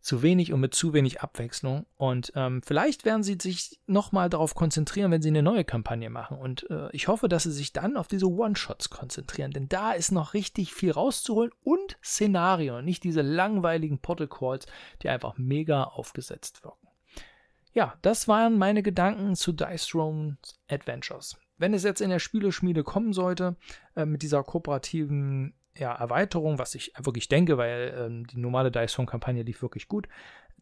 zu wenig und mit zu wenig Abwechslung. Und ähm, vielleicht werden sie sich nochmal darauf konzentrieren, wenn sie eine neue Kampagne machen. Und äh, ich hoffe, dass sie sich dann auf diese One-Shots konzentrieren, denn da ist noch richtig viel rauszuholen und Szenario, nicht diese langweiligen Portal-Calls, die einfach mega aufgesetzt wirken. Ja, das waren meine Gedanken zu Dice Throne Adventures. Wenn es jetzt in der Spieleschmiede kommen sollte, äh, mit dieser kooperativen ja, Erweiterung, was ich wirklich denke, weil ähm, die normale Dice Phone Kampagne lief wirklich gut,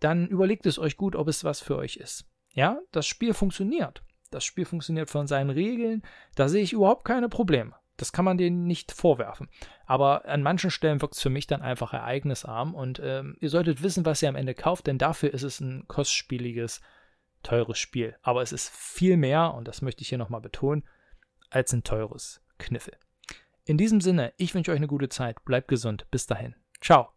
dann überlegt es euch gut, ob es was für euch ist. Ja, das Spiel funktioniert. Das Spiel funktioniert von seinen Regeln. Da sehe ich überhaupt keine Probleme. Das kann man denen nicht vorwerfen. Aber an manchen Stellen wirkt es für mich dann einfach ereignisarm und ähm, ihr solltet wissen, was ihr am Ende kauft, denn dafür ist es ein kostspieliges, teures Spiel. Aber es ist viel mehr, und das möchte ich hier nochmal betonen, als ein teures Kniffel. In diesem Sinne, ich wünsche euch eine gute Zeit, bleibt gesund, bis dahin. Ciao.